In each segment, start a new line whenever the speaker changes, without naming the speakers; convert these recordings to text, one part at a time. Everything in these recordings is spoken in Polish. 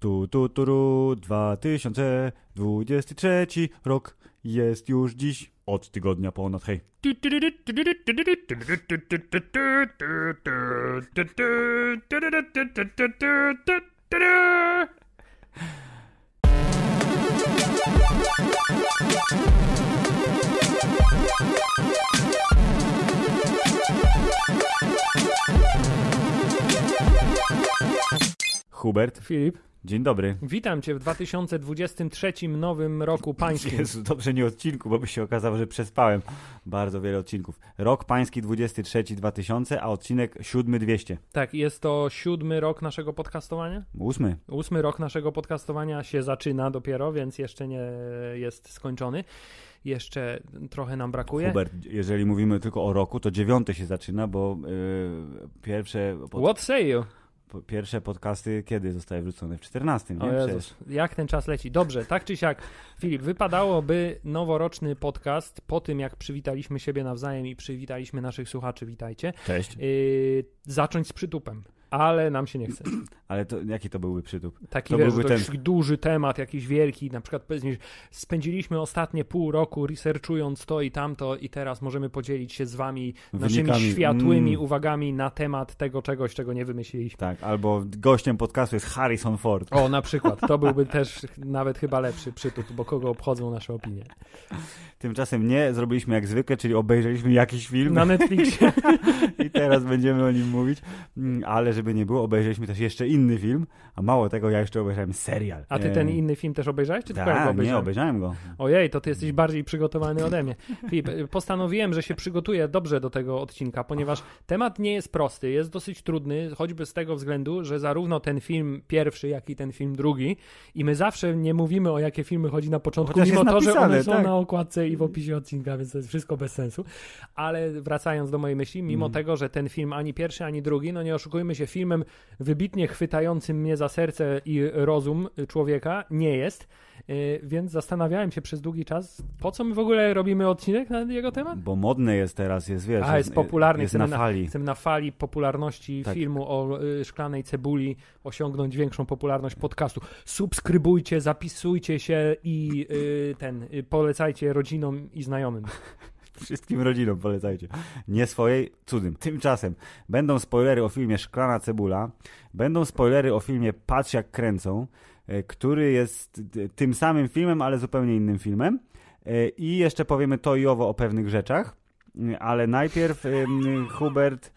Tu, tu, tu, ru, 2023 rok jest już dziś. Od tygodnia ponad, hej. Hubert. Filip. Dzień dobry.
Witam Cię w 2023 nowym roku pańskim. Jezu,
dobrze nie odcinku, bo by się okazało, że przespałem bardzo wiele odcinków. Rok pański 23 2000, a odcinek 7 200.
Tak, jest to siódmy rok naszego podcastowania? Ósmy. Ósmy rok naszego podcastowania się zaczyna dopiero, więc jeszcze nie jest skończony jeszcze trochę nam brakuje. Hubert,
jeżeli mówimy tylko o roku, to dziewiąty się zaczyna, bo yy, pierwsze... Pod... What say you? pierwsze podcasty kiedy zostały wrzucone? W 14, nie? O Jezus,
jak ten czas leci. Dobrze, tak czy siak, Filip, wypadałoby noworoczny podcast po tym, jak przywitaliśmy siebie nawzajem i przywitaliśmy naszych słuchaczy, witajcie. Cześć. Y, zacząć z przytupem ale nam się nie chce. Ale to, jaki to byłby przytup? Taki to wiesz, byłby ten... duży temat, jakiś wielki, na przykład powiedzmy, spędziliśmy ostatnie pół roku researchując to i tamto i teraz możemy podzielić się z wami Wynikami. naszymi światłymi mm. uwagami na temat tego czegoś, czego nie wymyśliliśmy.
Tak, albo gościem podcastu jest Harrison Ford. O, na
przykład. To byłby też nawet chyba lepszy przytup, bo kogo obchodzą nasze opinie.
Tymczasem nie, zrobiliśmy jak zwykle, czyli obejrzeliśmy jakiś film. Na Netflixie. I teraz będziemy o nim mówić, mm, ale żeby nie było, obejrzeliśmy też jeszcze inny film, a mało tego, ja jeszcze obejrzałem serial. A ty ten inny
film też obejrzałeś, czy tylko ja go tak, obejrzałem? nie, obejrzałem go. Ojej, to ty jesteś bardziej przygotowany ode mnie. Filip, postanowiłem, że się przygotuję dobrze do tego odcinka, ponieważ temat nie jest prosty, jest dosyć trudny, choćby z tego względu, że zarówno ten film pierwszy, jak i ten film drugi i my zawsze nie mówimy, o jakie filmy chodzi na początku, Chociaż mimo to, napisane, że one są tak. na okładce i w opisie odcinka, więc to jest wszystko bez sensu. Ale wracając do mojej myśli, mimo mm. tego, że ten film ani pierwszy, ani drugi, no nie oszukujmy się, filmem wybitnie chwytającym mnie za serce i rozum człowieka nie jest, e, więc zastanawiałem się przez długi czas, po co my w ogóle robimy odcinek na jego temat?
Bo modny jest teraz, jest wiesz. A, jest, popularny, jest chcemy na fali. Na, chcemy
na fali popularności tak. filmu o y, szklanej cebuli osiągnąć większą popularność podcastu. Subskrybujcie, zapisujcie się i y, ten, y, polecajcie rodzinom i znajomym.
Wszystkim rodzinom polecajcie. Nie swojej, cudym. Tymczasem będą spoilery o filmie Szklana Cebula, będą spoilery o filmie Patrz jak kręcą, e, który jest tym samym filmem, ale zupełnie innym filmem. E, I jeszcze powiemy to i owo o pewnych rzeczach, e, ale najpierw Hubert,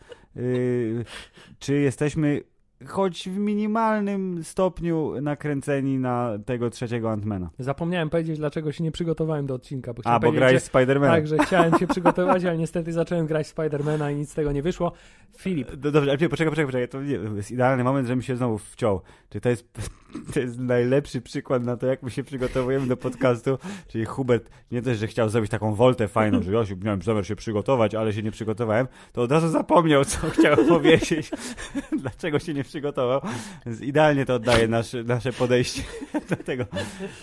czy jesteśmy choć w minimalnym stopniu nakręceni na tego trzeciego Antmana.
Zapomniałem powiedzieć, dlaczego się nie przygotowałem do odcinka. Bo A, bo grałeś Spidermana. Tak, że chciałem się przygotować, ale niestety zacząłem grać Spidermana i nic z tego nie wyszło.
Filip. Do, dobrze, ale poczekaj, poczekaj, poczekaj. To jest idealny moment, żebym się znowu wciął. Czyli to jest, to jest najlepszy przykład na to, jak my się przygotowujemy do podcastu. Czyli Hubert nie też, że chciał zrobić taką woltę fajną, że ja miałem zamiar się przygotować, ale się nie przygotowałem, to od razu zapomniał, co chciał powiedzieć. Dlaczego się nie przygotował. Więc idealnie to oddaje nasze nasze podejście do tego,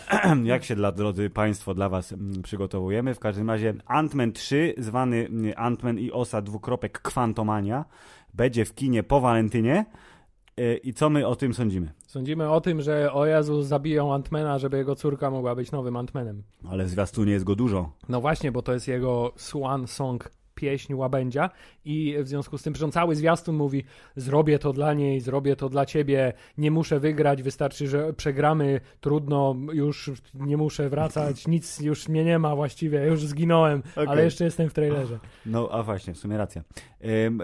jak się dla drodzy Państwo, dla Was mm, przygotowujemy. W każdym razie Ant-Man 3, zwany mm, Ant-Man i Osa dwukropek Kwantomania, będzie w kinie po Walentynie. E, I co my o tym sądzimy?
Sądzimy o tym, że o Jezu zabiją Antmana, żeby jego córka mogła być nowym Antmanem.
Ale w zwiastunie jest go dużo.
No właśnie, bo to jest jego swan song pieśń łabędzia i w związku z tym, przy cały zwiastun mówi zrobię to dla niej, zrobię to dla ciebie, nie muszę wygrać, wystarczy, że przegramy, trudno, już nie muszę wracać, nic już mnie nie ma właściwie, już zginąłem, okay. ale jeszcze jestem w trailerze.
No, a właśnie, w sumie racja.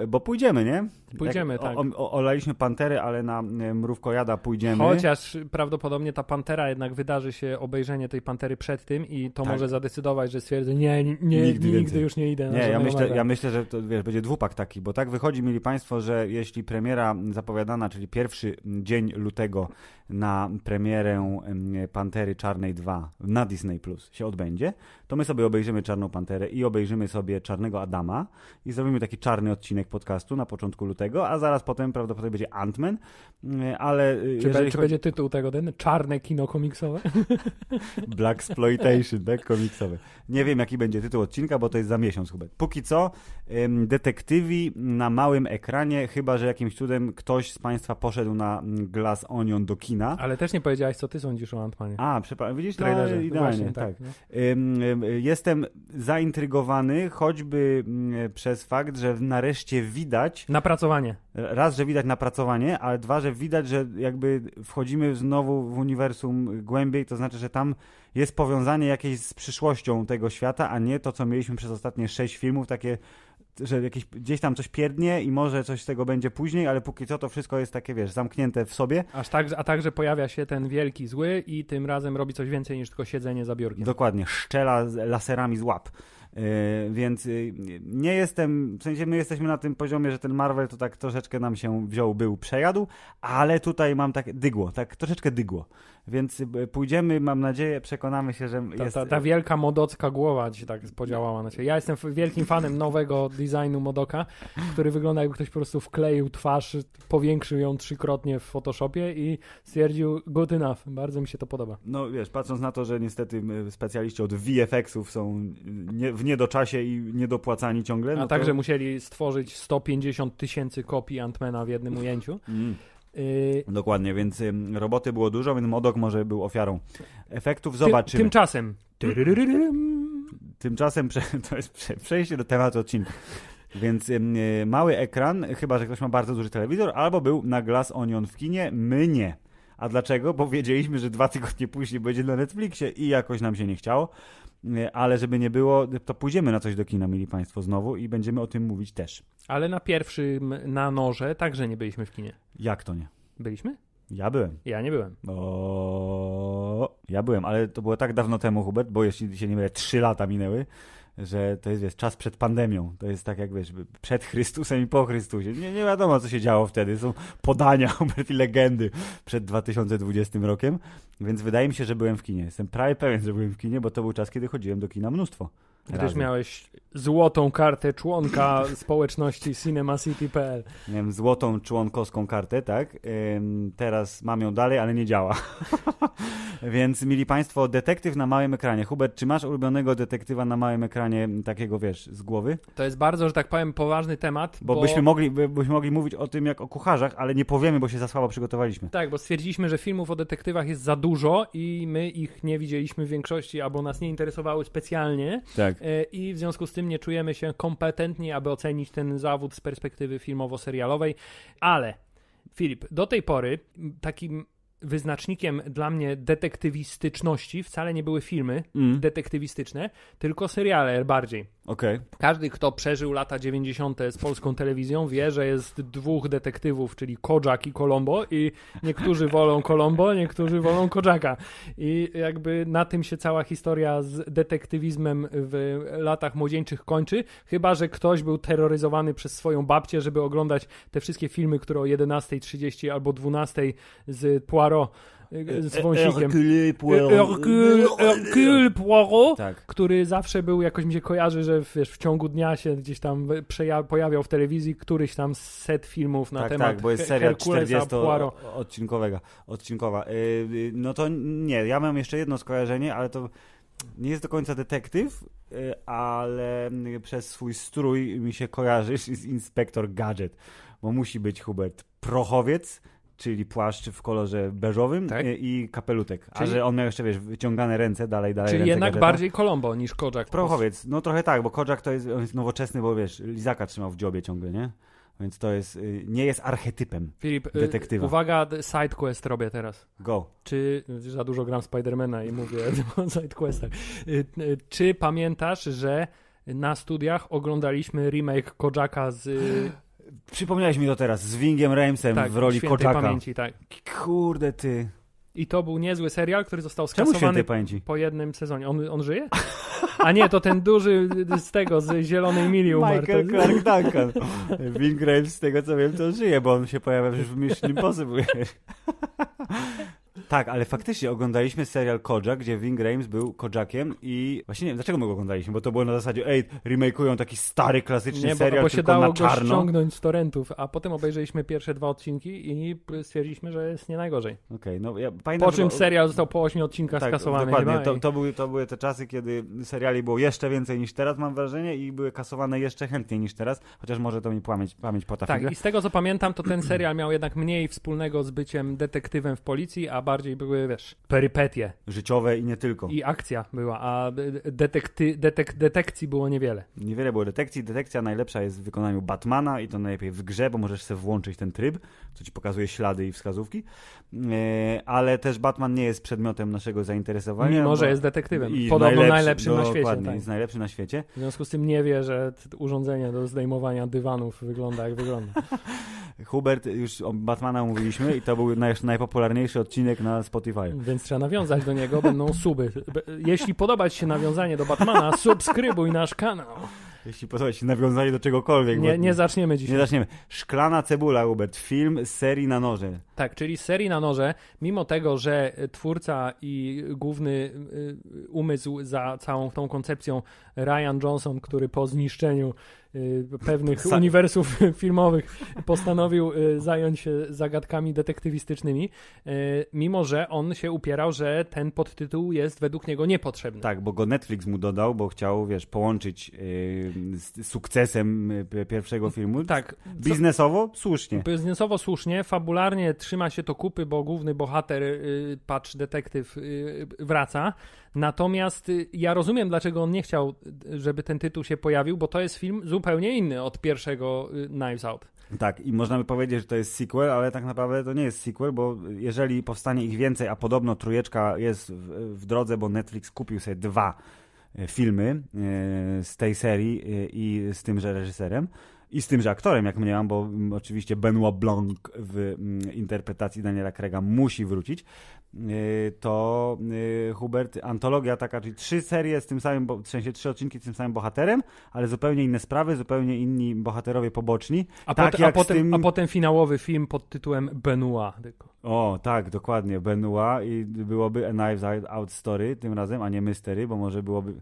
Bo pójdziemy, nie? Pójdziemy, Jak tak. O, o, olaliśmy pantery, ale na mrówkojada pójdziemy. Chociaż
prawdopodobnie ta pantera jednak wydarzy się obejrzenie tej pantery przed tym i to tak. może zadecydować, że stwierdzę, nie, nie, nigdy, nigdy już nie idę. Na nie, ja myślę, ja
myślę, że to wiesz, będzie dwupak taki, bo tak wychodzi, mieli Państwo, że jeśli premiera zapowiadana, czyli pierwszy dzień lutego na premierę Pantery Czarnej 2 na Disney Plus się odbędzie, to my sobie obejrzymy Czarną Panterę i obejrzymy sobie Czarnego Adama i zrobimy taki czarny odcinek podcastu na początku lutego, a zaraz potem prawdopodobnie będzie Ant-Man, ale... Y, czy, będzie, czy będzie tytuł tego, ten
czarne kino komiksowe?
Black Exploitation, tak, komiksowe. Nie wiem, jaki będzie tytuł odcinka, bo to jest za miesiąc chyba. Póki co, detektywi na małym ekranie, chyba, że jakimś cudem ktoś z Państwa poszedł na mm, Glass Onion do kina kina.
Ale też nie powiedziałaś, co ty sądzisz o Antmanie. A, przepraszam, widzisz, no, Trailerze. no, idealnie, Właśnie, tak. tak. No.
Jestem zaintrygowany choćby mm, przez fakt, że nareszcie widać... Napracowanie. Raz, że widać napracowanie, ale dwa, że widać, że jakby wchodzimy znowu w uniwersum głębiej, to znaczy, że tam jest powiązanie jakieś z przyszłością tego świata, a nie to, co mieliśmy przez ostatnie sześć filmów, takie że jakieś, gdzieś tam coś pierdnie i może coś z tego będzie później, ale póki co to wszystko jest takie, wiesz, zamknięte w sobie.
Aż tak, a także pojawia się ten wielki zły i tym razem robi coś więcej niż tylko siedzenie za biurkiem. Dokładnie,
szczela laserami z łap. E, więc y, nie jestem, w sensie my jesteśmy na tym poziomie, że ten Marvel to tak troszeczkę nam się wziął, był, przejadł, ale tutaj mam tak dygło, tak troszeczkę dygło. Więc y, pójdziemy, mam nadzieję, przekonamy się, że ta, jest... Ta, ta
wielka modocka głowa ci tak podziałała na ciebie. Ja jestem wielkim fanem nowego designu Modoka, który wygląda jakby ktoś po prostu wkleił twarz, powiększył ją trzykrotnie w Photoshopie i stwierdził good enough. Bardzo mi się to podoba.
No wiesz, patrząc na to, że niestety y, specjaliści od VFX-ów są nie, w do niedoczasie i niedopłacani ciągle. No A także to...
musieli stworzyć 150 tysięcy kopii Antmana w jednym ujęciu. Mm. Y...
Dokładnie, więc roboty było dużo, więc Modok może był ofiarą efektów. Zobaczymy. Ty, tymczasem. Tymczasem prze, to jest prze, przejście do tematu odcinka. Więc y, mały ekran, chyba że ktoś ma bardzo duży telewizor, albo był na Glass Onion w kinie, my nie. A dlaczego? Bo wiedzieliśmy, że dwa tygodnie później będzie na Netflixie i jakoś nam się nie chciało ale żeby nie było, to pójdziemy na coś do kina, mieli Państwo, znowu i będziemy o tym mówić też.
Ale na pierwszym, na noże, także nie byliśmy w kinie. Jak to nie? Byliśmy? Ja byłem. Ja nie byłem.
O, ja byłem, ale to było tak dawno temu, Hubert, bo jeśli się nie mylę, trzy lata minęły, że to jest czas przed pandemią. To jest tak jak wiesz, przed Chrystusem i po Chrystusie. Nie, nie wiadomo, co się działo wtedy. Są podania i legendy przed 2020 rokiem. Więc wydaje mi się, że byłem w kinie. Jestem prawie pewien, że byłem w kinie, bo to był czas, kiedy chodziłem do kina mnóstwo. Gdyż razy.
miałeś złotą kartę członka społeczności cinemacity.pl.
Miałem złotą członkowską kartę, tak? Ym, teraz mam ją dalej, ale nie działa. Więc mili Państwo, detektyw na małym ekranie. Hubert, czy masz ulubionego detektywa na małym ekranie takiego, wiesz, z głowy?
To jest bardzo, że tak powiem, poważny temat. Bo, bo... Byśmy, mogli,
by, byśmy mogli mówić o tym jak o kucharzach, ale nie powiemy, bo się za słabo przygotowaliśmy.
Tak, bo stwierdziliśmy, że filmów o detektywach jest za dużo i my ich nie widzieliśmy w większości, albo nas nie interesowały specjalnie. Tak. Tak. E, I w związku z tym nie czujemy się kompetentni, aby ocenić ten zawód z perspektywy filmowo-serialowej. Ale, Filip, do tej pory takim wyznacznikiem dla mnie detektywistyczności wcale nie były filmy mm. detektywistyczne, tylko seriale bardziej. Okay. Każdy, kto przeżył lata 90. z polską telewizją, wie, że jest dwóch detektywów, czyli Kojak i Kolombo, i niektórzy wolą Kolombo, niektórzy wolą Kojaka. I jakby na tym się cała historia z detektywizmem w latach młodzieńczych kończy, chyba że ktoś był terroryzowany przez swoją babcię, żeby oglądać te wszystkie filmy, które o 11.30 albo 12.00 z Poirot E, e, z e, wąsikiem. Hercule Poirot. No, no, no. Poirot, tak. który zawsze był, jakoś mi się kojarzy, że wiesz, w ciągu dnia się gdzieś tam pojawiał w telewizji któryś tam set filmów na tak, temat Tak, bo jest seria 40-odcinkowa.
Odcinkowa. Y, y, no to nie, ja mam jeszcze jedno skojarzenie, ale to nie jest do końca detektyw, y, ale przez swój strój mi się kojarzysz z Inspektor Gadget, bo musi być Hubert Prochowiec, czyli płaszcz w kolorze beżowym tak? E, i kapelutek. Czyli... A że on miał jeszcze, wiesz, wyciągane ręce dalej, dalej. Czyli ręce, jednak bardziej
Kolombo niż Kojak. Prochowiec,
no trochę tak, bo Kojak to jest, on jest nowoczesny, bo wiesz, lizaka trzymał w dziobie ciągle, nie? Więc to jest, y, nie jest archetypem Filip, y, detektywa.
uwaga, sidequest robię teraz. Go. Czy, za dużo gram Spidermana i mówię o sidequestach. Y, czy pamiętasz, że na studiach oglądaliśmy remake Kojaka z Przypomniałeś mi to teraz, z Wingiem Ramsem tak, w roli Kotaka. pamięci, tak. Kurde ty. I to był niezły serial, który został skasowany po jednym sezonie. On, on żyje? A nie, to ten duży z tego, z Zielonej Mili umarł. Michael Clark Duncan. Wing Graves, z tego
co wiem, to żyje, bo on się pojawia w Mission Impossible. Tak, ale faktycznie oglądaliśmy serial Kojak, gdzie Ving Rhames był Kojakiem i właśnie nie wiem, dlaczego my go oglądaliśmy, bo to było na zasadzie, ej, remake'ują taki stary, klasyczny nie, serial, bo, bo się tylko dało na czarno. go
ściągnąć z torrentów, a potem obejrzeliśmy pierwsze dwa odcinki i stwierdziliśmy, że jest nie najgorzej. Okej, okay, no ja pamiętam, Po czym bo... serial został po ośmiu odcinkach tak, skasowany. dokładnie, to, to, były, to były te czasy, kiedy seriali było jeszcze
więcej niż teraz, mam wrażenie, i były kasowane jeszcze chętniej niż teraz, chociaż może to mi pamięć, pamięć potrafi. Tak, i z
tego co pamiętam, to ten serial miał jednak mniej wspólnego z byciem detektywem w policji, a bardziej bardziej były, wiesz, perypetie.
Życiowe i nie tylko.
I akcja była, a detekty, detek, detekcji było niewiele.
Niewiele było detekcji. Detekcja najlepsza jest w wykonaniu Batmana i to najlepiej w grze, bo możesz sobie włączyć ten tryb, co ci pokazuje ślady i wskazówki. E, ale też Batman nie jest przedmiotem naszego zainteresowania. Mimo, że jest detektywem. I Podobno najlepszy, najlepszym na no, świecie. Dokładnie, tak. jest najlepszy na świecie.
W związku z tym nie wie, że urządzenie do zdejmowania dywanów wygląda jak wygląda.
Hubert, już o Batmana mówiliśmy i to był najpopularniejszy odcinek na Spotify.
Więc trzeba nawiązać do niego, będą suby. Jeśli podoba Ci się nawiązanie do Batmana, subskrybuj nasz kanał.
Jeśli podoba Ci się nawiązanie do czegokolwiek. Nie, nie zaczniemy dzisiaj. Nie zaczniemy. Szklana cebula, Hubert. Film z serii na noże.
Tak, czyli serii na noże, mimo tego, że twórca i główny y, y, umysł za całą tą koncepcją Ryan Johnson, który po zniszczeniu Y, pewnych uniwersów filmowych postanowił y, zająć się zagadkami detektywistycznymi, y, mimo że on się upierał, że ten podtytuł jest według niego niepotrzebny.
Tak, bo go Netflix mu dodał, bo chciał, wiesz, połączyć z sukcesem pierwszego filmu. Tak. Biznesowo słusznie.
Biznesowo słusznie, fabularnie trzyma się to kupy, bo główny bohater, patrz, detektyw wraca. Natomiast y, ja rozumiem, dlaczego on nie chciał, żeby ten tytuł się pojawił, bo to jest film zupełnie inny od pierwszego y, Knives Out.
Tak, i można by powiedzieć, że to jest sequel, ale tak naprawdę to nie jest sequel, bo jeżeli powstanie ich więcej, a podobno trójeczka jest w, w drodze, bo Netflix kupił sobie dwa y, filmy z tej serii i z tymże reżyserem, i z tymże aktorem, jak mniemam, bo mm, oczywiście Benoit Blanc w mm, interpretacji Daniela Krega musi wrócić, y, to y, Hubert, antologia taka, czyli trzy serie z tym samym, w sensie trzy odcinki z tym samym bohaterem, ale zupełnie inne sprawy, zupełnie inni bohaterowie poboczni. A, tak pot, a, potem, tym... a
potem finałowy film pod tytułem Benoit. Tylko.
O, tak, dokładnie, Benua i byłoby A Knives Out Story tym razem, a nie Mystery, bo może byłoby...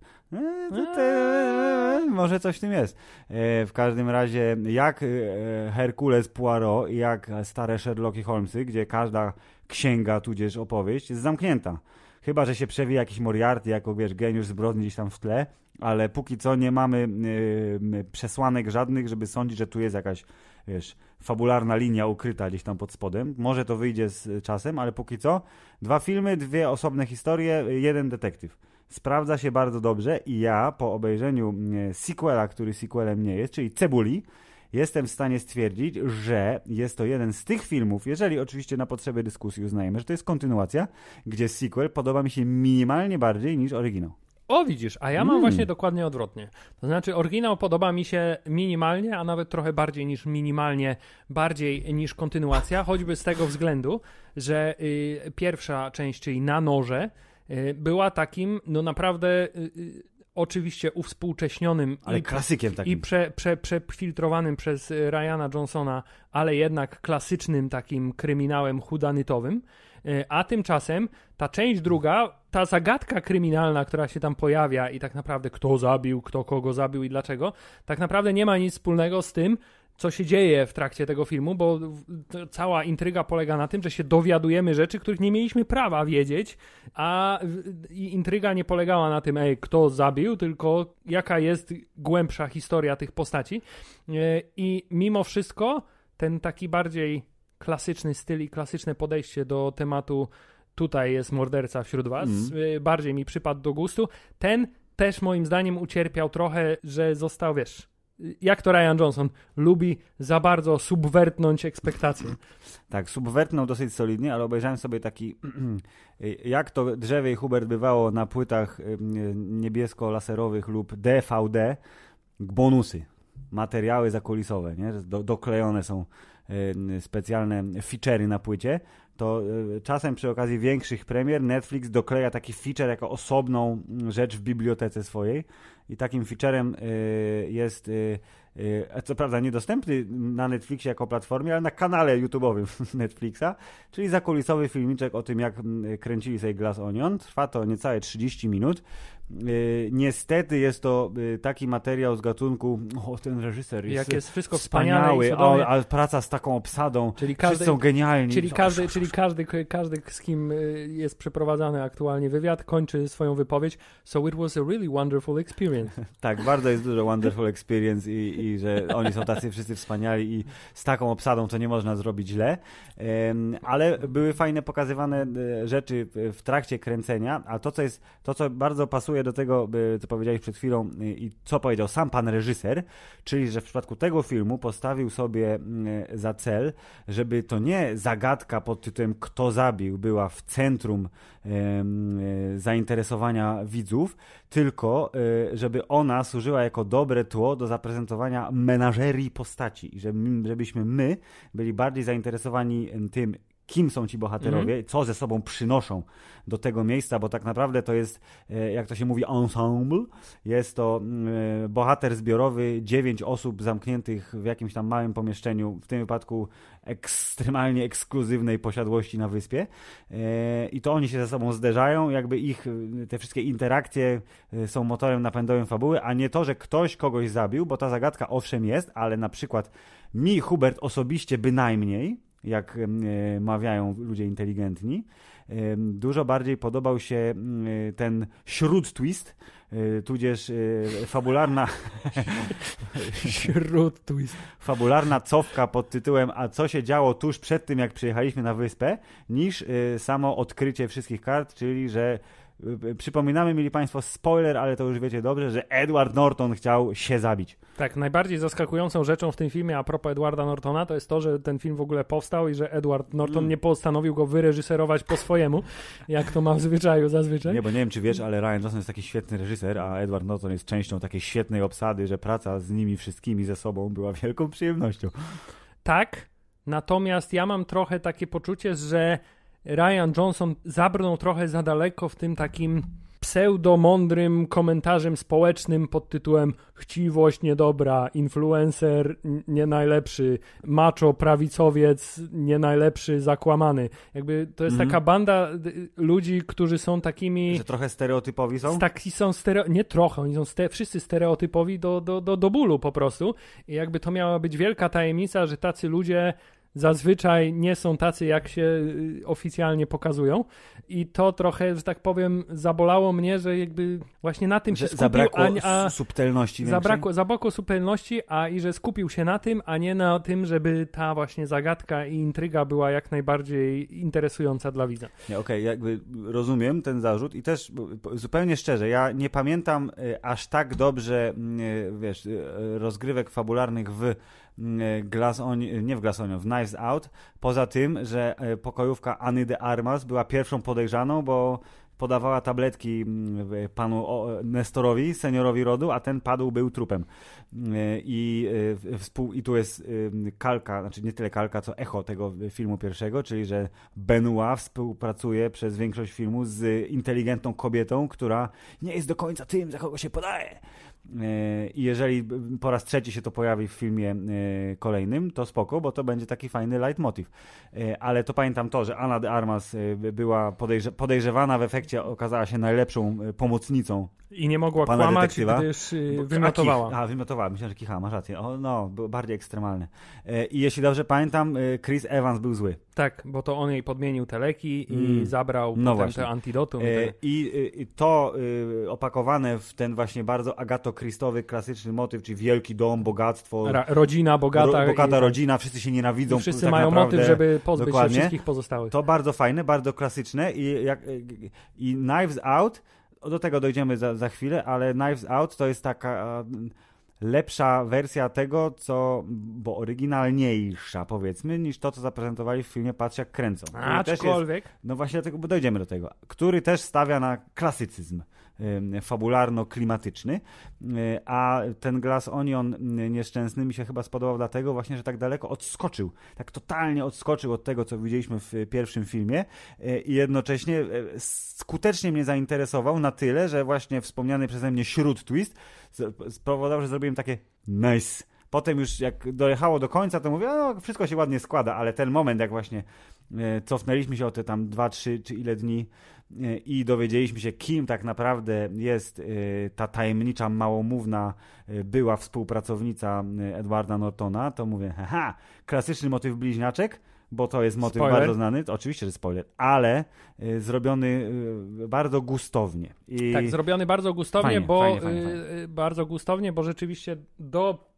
E, może coś w tym jest. E, w każdym razie, jak e, Herkules Poirot i jak stare Sherlocki Holmesy, gdzie każda księga, tudzież opowieść jest zamknięta. Chyba, że się przewija jakiś Moriarty jako, wiesz, geniusz zbrodni gdzieś tam w tle ale póki co nie mamy przesłanek żadnych, żeby sądzić, że tu jest jakaś wiesz, fabularna linia ukryta gdzieś tam pod spodem. Może to wyjdzie z czasem, ale póki co dwa filmy, dwie osobne historie, jeden detektyw. Sprawdza się bardzo dobrze i ja po obejrzeniu sequela, który sequelem nie jest, czyli Cebuli, jestem w stanie stwierdzić, że jest to jeden z tych filmów, jeżeli oczywiście na potrzeby dyskusji uznajemy, że to jest kontynuacja, gdzie sequel podoba mi się minimalnie bardziej niż oryginał.
O, widzisz, a ja mam mm. właśnie dokładnie odwrotnie. To znaczy, oryginał podoba mi się minimalnie, a nawet trochę bardziej niż minimalnie, bardziej niż kontynuacja, choćby z tego względu, że y, pierwsza część, czyli na noże, y, była takim, no naprawdę. Y, y oczywiście uwspółcześnionym ale i, klasykiem takim. i prze, prze, przefiltrowanym przez Ryana Johnsona, ale jednak klasycznym takim kryminałem hudanytowym. Y, a tymczasem ta część druga, ta zagadka kryminalna, która się tam pojawia i tak naprawdę kto zabił, kto kogo zabił i dlaczego, tak naprawdę nie ma nic wspólnego z tym, co się dzieje w trakcie tego filmu, bo cała intryga polega na tym, że się dowiadujemy rzeczy, których nie mieliśmy prawa wiedzieć, a intryga nie polegała na tym, ej, kto zabił, tylko jaka jest głębsza historia tych postaci. E, I mimo wszystko ten taki bardziej klasyczny styl i klasyczne podejście do tematu tutaj jest morderca wśród was, mm. bardziej mi przypadł do gustu. Ten też moim zdaniem ucierpiał trochę, że został, wiesz, jak to Ryan Johnson lubi za bardzo subwertnąć ekspektacje.
Tak, subwertnął dosyć solidnie, ale obejrzałem sobie taki, jak to Drzewie i Hubert bywało na płytach niebiesko-laserowych lub DVD, bonusy, materiały zakulisowe, nie? Do, doklejone są specjalne feature'y na płycie, to e, czasem przy okazji większych premier Netflix dokleja taki feature jako osobną mm, rzecz w bibliotece swojej i takim featurem e, jest e, co prawda niedostępny na Netflixie jako platformie, ale na kanale YouTube'owym Netflixa, czyli zakulisowy filmiczek o tym, jak mm, kręcili sobie Glass Onion. Trwa to niecałe 30 minut. Y, niestety jest to y, taki materiał z gatunku, o ten reżyser jest, Jak jest wszystko wspaniały, a, a, praca z taką obsadą, czyli każdy, wszyscy są genialni. Czyli, każdy,
czyli każdy, każdy, z kim y, jest przeprowadzany aktualnie wywiad, kończy swoją wypowiedź, so it was a really wonderful experience.
tak, bardzo jest dużo wonderful experience i, i że oni są tacy wszyscy wspaniali i z taką obsadą to nie można zrobić źle, ale były fajne pokazywane rzeczy w trakcie kręcenia, a to co jest, to co bardzo pasuje nawiązuje do tego, co powiedziałeś przed chwilą y, i co powiedział sam pan reżyser, czyli że w przypadku tego filmu postawił sobie y, za cel, żeby to nie zagadka pod tytułem Kto zabił była w centrum y, zainteresowania widzów, tylko żeby ona służyła jako dobre tło do zaprezentowania menażerii postaci i żebyśmy my byli bardziej zainteresowani tym, kim są ci bohaterowie, mm. co ze sobą przynoszą do tego miejsca, bo tak naprawdę to jest, e, jak to się mówi, ensemble. Jest to mm, e, bohater zbiorowy, dziewięć osób zamkniętych w jakimś tam małym pomieszczeniu, w tym wypadku ekstremalnie ekskluzywnej posiadłości na wyspie. E, I to oni się ze sobą zderzają, jakby ich te wszystkie interakcje są motorem napędowym fabuły, a nie to, że ktoś kogoś zabił, bo ta zagadka owszem jest, ale na przykład mi Hubert osobiście bynajmniej jak e, mawiają ludzie inteligentni. E, dużo bardziej podobał się e, ten śród twist, tudzież fabularna. śród twist. Fabularna cofka pod tytułem A co się działo tuż przed tym, jak przyjechaliśmy na wyspę, niż samo odkrycie wszystkich kart, czyli że Y, y, przypominamy, mieli Państwo, spoiler, ale to już wiecie dobrze, że Edward Norton chciał się zabić.
Tak, najbardziej zaskakującą rzeczą w tym filmie a propos Edwarda Nortona to jest to, że ten film w ogóle powstał i że Edward Norton mm. nie postanowił go wyreżyserować po swojemu, jak to ma w
zwyczaju zazwyczaj. Nie, bo nie wiem, czy wiesz, ale Ryan Johnson jest taki świetny reżyser, a Edward Norton jest częścią takiej świetnej obsady, że praca z nimi wszystkimi ze sobą była wielką przyjemnością.
Tak, natomiast ja mam trochę takie poczucie, że Ryan Johnson zabrnął trochę za daleko w tym takim pseudo-mądrym komentarzem społecznym pod tytułem chciwość niedobra, influencer nie najlepszy, macho prawicowiec nie najlepszy, zakłamany. Jakby to jest mm. taka banda ludzi, którzy są takimi... Że trochę stereotypowi są? Taki są stereo... Nie trochę, oni są ste... wszyscy stereotypowi do, do, do, do bólu po prostu. I jakby to miała być wielka tajemnica, że tacy ludzie zazwyczaj nie są tacy, jak się y, oficjalnie pokazują. I to trochę, że tak powiem, zabolało mnie, że jakby właśnie na tym że się skupił. Zabrakło a, a subtelności. Zabrakło, zabrakło subtelności, a i że skupił się na tym, a nie na tym, żeby ta właśnie zagadka i intryga była jak najbardziej interesująca dla widza.
Okej, okay, jakby rozumiem ten zarzut i też zupełnie szczerze, ja nie pamiętam y, aż tak dobrze, mm, y, wiesz, rozgrywek fabularnych w Mm, e, Glass on, nie w Glass Onion, w Knives Out. Poza tym, że e, pokojówka Anny de Armas była pierwszą podejrzaną, bo podawała tabletki mm, panu Nestorowi, seniorowi rodu, a ten padł, był trupem. Mm, e, I, i tu jest kalka, znaczy nie tyle kalka, co echo tego y, filmu pierwszego, czyli że Benoit współpracuje przez większość filmu z inteligentną kobietą, która nie jest do końca tym, za kogo się podaje. E, I jeżeli po raz trzeci się to pojawi w filmie e, kolejnym, to spoko, bo to będzie taki fajny leitmotiv. E, ale to pamiętam to, że Anna de Armas była podejrze podejrzewana w efekcie, okazała się najlepszą pomocnicą
i nie mogła Pana kłamać, detektywa. gdyż yy, wymiotowała. A,
a, wymiotowała, myślałem, że kicha, masz rację. O, no, był bardziej ekstremalny. E, I jeśli dobrze pamiętam, y, Chris Evans był zły. Tak, bo to on jej podmienił te leki i mm. zabrał no potem właśnie. te antidotum. I, e, y, I, to y, opakowane w ten właśnie bardzo agatokristowy, klasyczny motyw, czyli wielki dom, bogactwo. Ra rodzina bogata. Ro bogata i... rodzina, wszyscy się nienawidzą. I wszyscy tak mają naprawdę. motyw, żeby pozbyć Dokładnie. się wszystkich pozostałych. To bardzo fajne, bardzo klasyczne i, jak, i Knives Out do tego dojdziemy za, za chwilę, ale Knives Out to jest taka lepsza wersja tego, co, bo oryginalniejsza powiedzmy, niż to, co zaprezentowali w filmie Patrz jak kręcą. Aczkolwiek. Jest, no właśnie dlatego, bo dojdziemy do tego. Który też stawia na klasycyzm fabularno-klimatyczny, e, a ten Glass Onion nieszczęsny mi się chyba spodobał dlatego właśnie, że tak daleko odskoczył, tak totalnie odskoczył od tego, co widzieliśmy w pierwszym filmie e, i jednocześnie e, skutecznie mnie zainteresował na tyle, że właśnie wspomniany przeze mnie śród twist spowodował, że zrobiłem takie nice. Potem już jak dojechało do końca, to mówię, no wszystko się ładnie składa, ale ten moment, jak właśnie E, cofnęliśmy się o te tam 2, 3 czy ile dni e, i dowiedzieliśmy się, kim tak naprawdę jest e, ta tajemnicza, małomówna była współpracownica Edwarda Nortona, to mówię, haha, klasyczny motyw bliźniaczek, bo to jest motyw spoiler. bardzo znany, oczywiście, że spoiler, ale zrobiony bardzo gustownie. I... Tak, zrobiony bardzo gustownie, fajnie, bo fajnie, fajnie,
bardzo gustownie, bo rzeczywiście do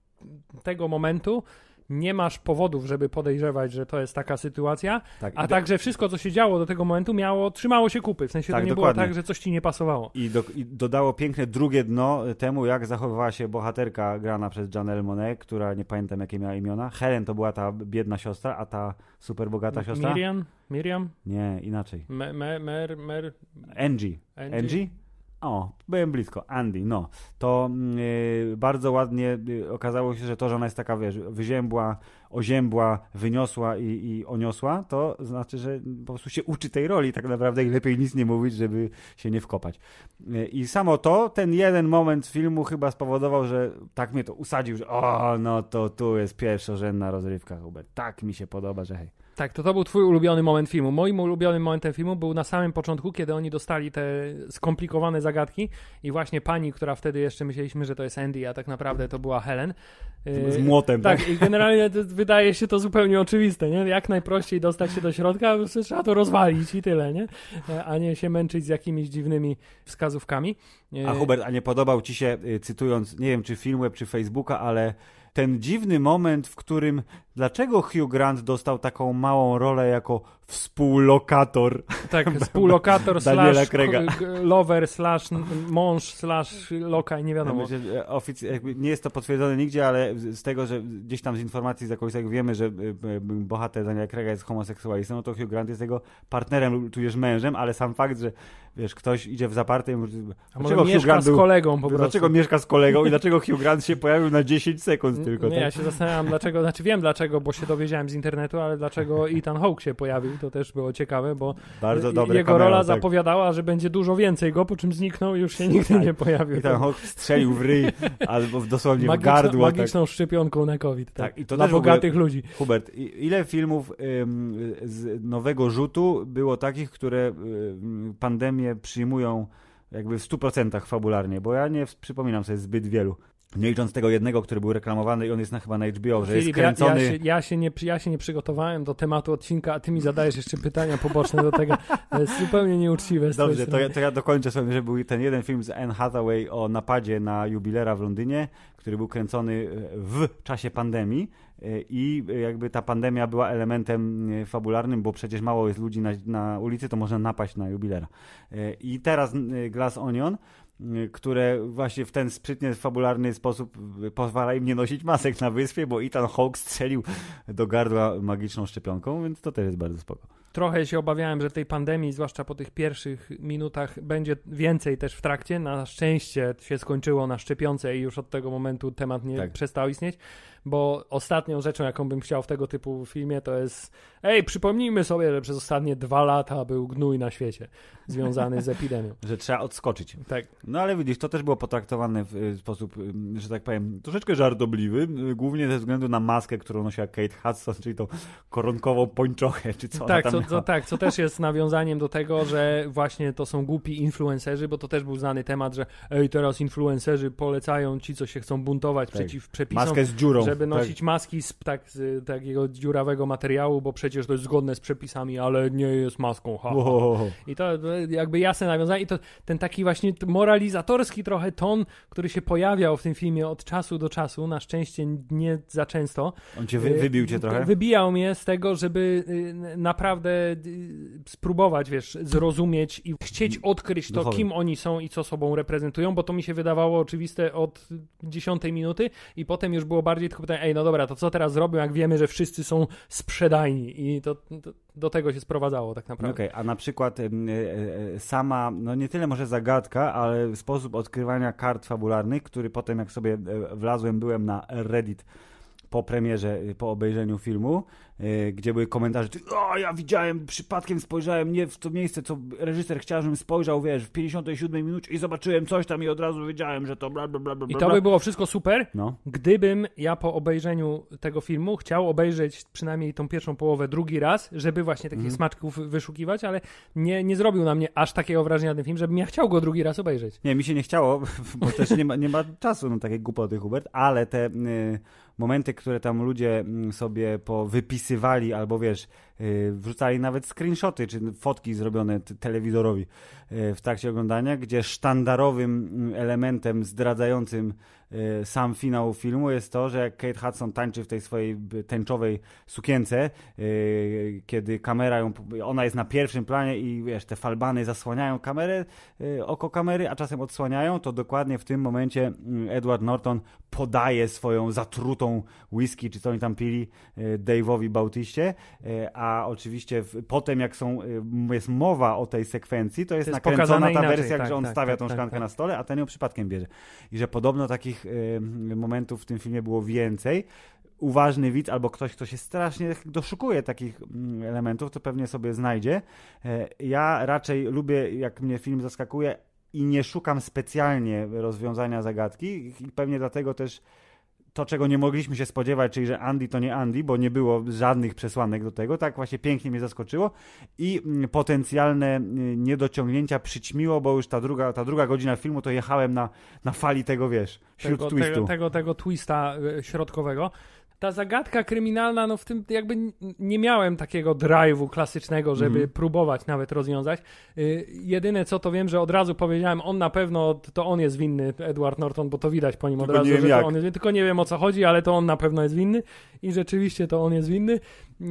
tego momentu nie masz powodów, żeby podejrzewać, że to jest taka sytuacja, tak, a także wszystko, co się działo do tego momentu, miało, trzymało się kupy. W sensie tak, to nie dokładnie. było tak, że coś ci nie pasowało.
I, do, I, dodało piękne drugie dno temu, jak zachowywała się bohaterka grana przez Janelle Monet, która nie pamiętam jakie miała imiona. Helen to była ta biedna siostra, a ta super bogata siostra. Miriam? Miriam? Nie, inaczej.
me, mer, mer... Angie. Angie? Angie?
O, byłem blisko. Andy, no. To yy, bardzo ładnie y, okazało się, że to, że ona jest taka, wiesz, wyziębła, oziębła, wyniosła i, i oniosła, to znaczy, że po prostu się uczy tej roli tak naprawdę i lepiej nic nie mówić, żeby się nie wkopać. Yy, I samo to, ten jeden moment filmu chyba spowodował, że tak mnie to usadził, że o, no to tu jest pierwszorzędna rozrywka, Hubert. Tak mi się podoba, że hej.
Tak, to to był twój ulubiony moment filmu. Moim ulubionym momentem filmu był na samym początku, kiedy oni dostali te skomplikowane zagadki i właśnie pani, która wtedy jeszcze myśleliśmy, że to jest Andy, a tak naprawdę to była Helen. Y, z młotem, tak? Tak, i generalnie wydaje się to zupełnie oczywiste, nie? Jak najprościej dostać się do środka, trzeba to rozwalić i tyle, nie? Y, a nie się męczyć z jakimiś dziwnymi wskazówkami. Y, a Hubert,
a nie podobał ci się, cytując, nie wiem czy filmweb, czy Facebooka, ale ten dziwny moment, w którym dlaczego Hugh Grant dostał taką małą rolę jako współlokator. Tak, współlokator slash
lover slash mąż slash lokaj, nie wiadomo. Myślę,
e, nie jest to potwierdzone nigdzie, ale z tego, że gdzieś tam z informacji z kulisek wiemy, że e, bohater Daniela Krega jest homoseksualistą, no to Hugh Grant jest jego partnerem tudzież mężem, ale sam fakt, że wiesz, ktoś idzie w zapartej... A dlaczego mieszka był, z kolegą po prostu. Dlaczego mieszka z kolegą i dlaczego Hugh Grant się pojawił na 10 sekund tylko? Nie, tak? ja się zastanawiam
dlaczego, znaczy wiem dlaczego, bo się dowiedziałem z internetu, ale dlaczego Ethan Hawke się pojawił, to też było ciekawe, bo Bardzo jego rola tak. zapowiadała, że będzie dużo więcej go, po czym zniknął i już się nigdy tak. nie pojawił. Ethan Hawke strzelił w ryj albo dosłownie w gardło. Tak. Magiczną tak. szczepionką na COVID. Tak, tak i to dla bogatych ogóle, ludzi.
Hubert, ile filmów ym, z nowego rzutu było takich, które ym, pandemia mnie przyjmują jakby w 100% fabularnie, bo ja nie przypominam sobie zbyt wielu nie licząc tego jednego, który był reklamowany i on jest na, chyba na HBO, że jest kręcony... Ja, ja,
się, ja, się nie, ja się nie przygotowałem do tematu odcinka, a ty mi zadajesz jeszcze pytania poboczne do tego. To jest zupełnie nieuczciwe. Dobrze, to ja, to ja
dokończę sobie, że był ten jeden film z Anne Hathaway o napadzie na jubilera w Londynie, który był kręcony e, w czasie pandemii e, i jakby ta pandemia była elementem e, fabularnym, bo przecież mało jest ludzi na, na ulicy, to można napaść na jubilera. I teraz Glass Onion Y, które właśnie w ten sprytnie fabularny sposób y, pozwala im nie nosić masek na wyspie, bo Ethan Hawke strzelił do gardła magiczną szczepionką, więc to też jest bardzo spoko
trochę się obawiałem, że tej pandemii, zwłaszcza po tych pierwszych minutach, będzie więcej też w trakcie. Na szczęście się skończyło na szczepionce i już od tego momentu temat nie tak. przestał istnieć, bo ostatnią rzeczą, jaką bym chciał w tego typu filmie, to jest ej, przypomnijmy sobie, że przez ostatnie dwa lata był gnój na świecie związany z epidemią.
że trzeba odskoczyć. Tak. No ale widzisz, to też było potraktowane w y, sposób, y, że tak powiem, troszeczkę żartobliwy, y, głównie ze względu na maskę, którą nosiła Kate Hudson, czyli tą koronkową pończochę, czy co tak, ona tam co
tak, co też jest nawiązaniem do tego, że właśnie to są głupi influencerzy, bo to też był znany temat, że ej, teraz influencerzy polecają ci, co się chcą buntować tak. przeciw przepisom, Maskę z dziurą, żeby tak. nosić tak. maski z, tak, z takiego dziurawego materiału, bo przecież to jest zgodne z przepisami, ale nie jest maską, ha, ha. I to jakby jasne nawiązanie i to ten taki właśnie moralizatorski trochę ton, który się pojawiał w tym filmie od czasu do czasu, na szczęście nie za często. On cię wy, wybił cię y, trochę? Wybijał mnie z tego, żeby y, naprawdę spróbować, wiesz, zrozumieć i chcieć odkryć to, kim oni są i co sobą reprezentują, bo to mi się wydawało oczywiste od dziesiątej minuty i potem już było bardziej tylko pytanie, ej, no dobra, to co teraz zrobią, jak wiemy, że wszyscy są sprzedajni i to, to do tego się sprowadzało tak naprawdę. Okej,
okay, a na przykład e, e, sama, no nie tyle może zagadka, ale sposób odkrywania kart fabularnych, który potem jak sobie e, wlazłem, byłem na Reddit po premierze, y, po obejrzeniu filmu, y, gdzie były komentarze, o ja widziałem, przypadkiem spojrzałem nie w to miejsce, co reżyser chciał, żebym spojrzał, wiesz, w 57 minucie i zobaczyłem coś tam i od razu wiedziałem, że to bla bla bla bla. I to by było
wszystko super, no. gdybym ja po obejrzeniu tego filmu chciał obejrzeć przynajmniej tą pierwszą połowę drugi raz, żeby właśnie takich mm. smaczków wyszukiwać, ale nie, nie zrobił na mnie aż takiego wrażenia ten film, żebym ja chciał go drugi raz obejrzeć.
Nie, mi się nie chciało, bo też nie ma, nie ma czasu na takie głupoty, Hubert, ale te... Yy momenty, które tam ludzie mm, sobie powypisywali, albo wiesz, y, wrzucali nawet screenshoty czy fotki zrobione telewizorowi y, w trakcie oglądania, gdzie sztandarowym mm, elementem zdradzającym Y, sam finał filmu jest to, że jak Kate Hudson tańczy w tej swojej tęczowej sukience, y, kiedy kamera ją, ona jest na pierwszym planie i wiesz, te falbany zasłaniają kamerę, y, oko kamery, a czasem odsłaniają, to dokładnie w tym momencie Edward Norton podaje swoją zatrutą whisky, czy co oni tam pili, Dave'owi Bautiście, a oczywiście w, potem jak są, jest mowa o tej sekwencji, to jest, jest nakręcona ta inaczej, wersja, tak, że on tak, stawia tak, tą tak, szklankę tak. na stole, a ten ją przypadkiem bierze. I że podobno takich Y, y, momentów w tym filmie było więcej uważny widz albo ktoś, kto się strasznie doszukuje takich mm, elementów, to pewnie sobie znajdzie. E, ja raczej lubię, jak mnie film zaskakuje i nie szukam specjalnie rozwiązania zagadki i pewnie dlatego też to, czego nie mogliśmy się spodziewać, czyli że Andy to nie Andy, bo nie było żadnych przesłanek do tego, tak właśnie pięknie mnie zaskoczyło i mm, potencjalne y, niedociągnięcia przyćmiło, bo już ta druga, ta druga godzina filmu to jechałem na, na fali tego, wiesz, śród tego, twistu. Tego,
tego, tego twista y, środkowego ta zagadka kryminalna, no w tym jakby nie miałem takiego drive'u klasycznego, żeby mm. próbować nawet rozwiązać. Yy, jedyne co to wiem, że od razu powiedziałem, on na pewno, to on jest winny, Edward Norton, bo to widać po nim tylko od razu, że jak. to on jest winny. Tylko nie wiem o co chodzi, ale to on na pewno jest winny i rzeczywiście to on jest winny. Yy,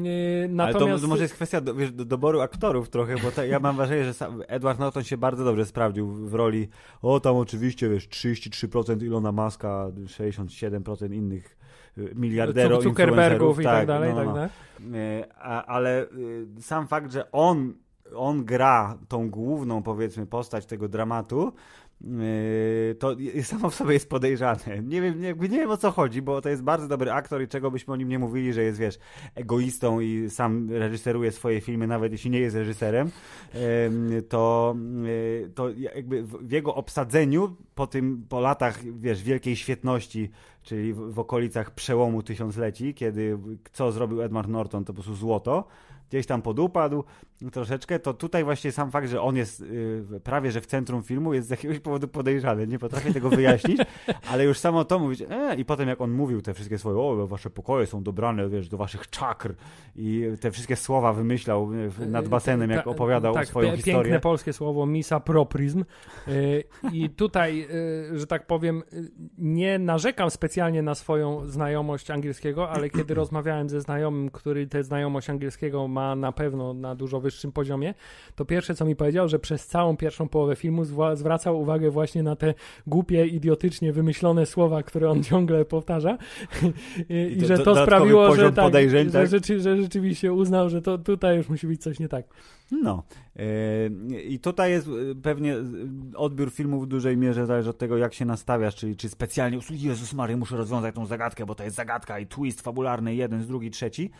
natomiast... Ale to może jest
kwestia do, wiesz, do doboru aktorów trochę, bo ja mam wrażenie, że Edward Norton się bardzo dobrze sprawdził w roli, o tam oczywiście wiesz, 33% Ilona Maska, 67% innych Y, miliarderów, Zuckerbergów i tak, tak, dalej. No, no. Tak, dalej. No. Tak? Y, ale y, sam fakt, że on, on gra tą główną, powiedzmy, postać tego dramatu, to samo w sobie jest podejrzane. Nie wiem, nie, nie wiem o co chodzi, bo to jest bardzo dobry aktor i czego byśmy o nim nie mówili, że jest, wiesz, egoistą i sam reżyseruje swoje filmy, nawet jeśli nie jest reżyserem, to, to jakby w jego obsadzeniu po tym, po latach, wiesz, wielkiej świetności czyli w, w okolicach przełomu tysiącleci, kiedy co zrobił Edward Norton, to po prostu złoto, gdzieś tam podupadł no troszeczkę, to tutaj właśnie sam fakt, że on jest y, prawie że w centrum filmu, jest z jakiegoś powodu podejrzany. Nie potrafię tego wyjaśnić, ale już samo to mówić, e, i potem jak on mówił te wszystkie swoje, o, no wasze pokoje są dobrane, wiesz, do waszych czakr i te wszystkie słowa wymyślał e, e, nad basenem, jak opowiadał tak, swoją historię. Piękne
polskie słowo misa proprizm. E, I tutaj, że tak powiem, nie narzekam specjalnie na swoją znajomość angielskiego, ale kiedy rozmawiałem ze znajomym, który tę znajomość angielskiego ma ma na pewno na dużo wyższym poziomie, to pierwsze co mi powiedział, że przez całą pierwszą połowę filmu zwracał uwagę właśnie na te głupie, idiotycznie wymyślone słowa, które on ciągle powtarza i, i, i że to sprawiło, że, tak, tak? Że, że rzeczywiście uznał, że to tutaj już musi być coś nie tak. No. E, I tutaj jest
e, pewnie e, odbiór filmu w dużej mierze zależy od tego, jak się nastawiasz, czyli czy specjalnie Jezus Mary, muszę rozwiązać tą zagadkę, bo to jest zagadka i twist fabularny, jeden, z drugi, trzeci.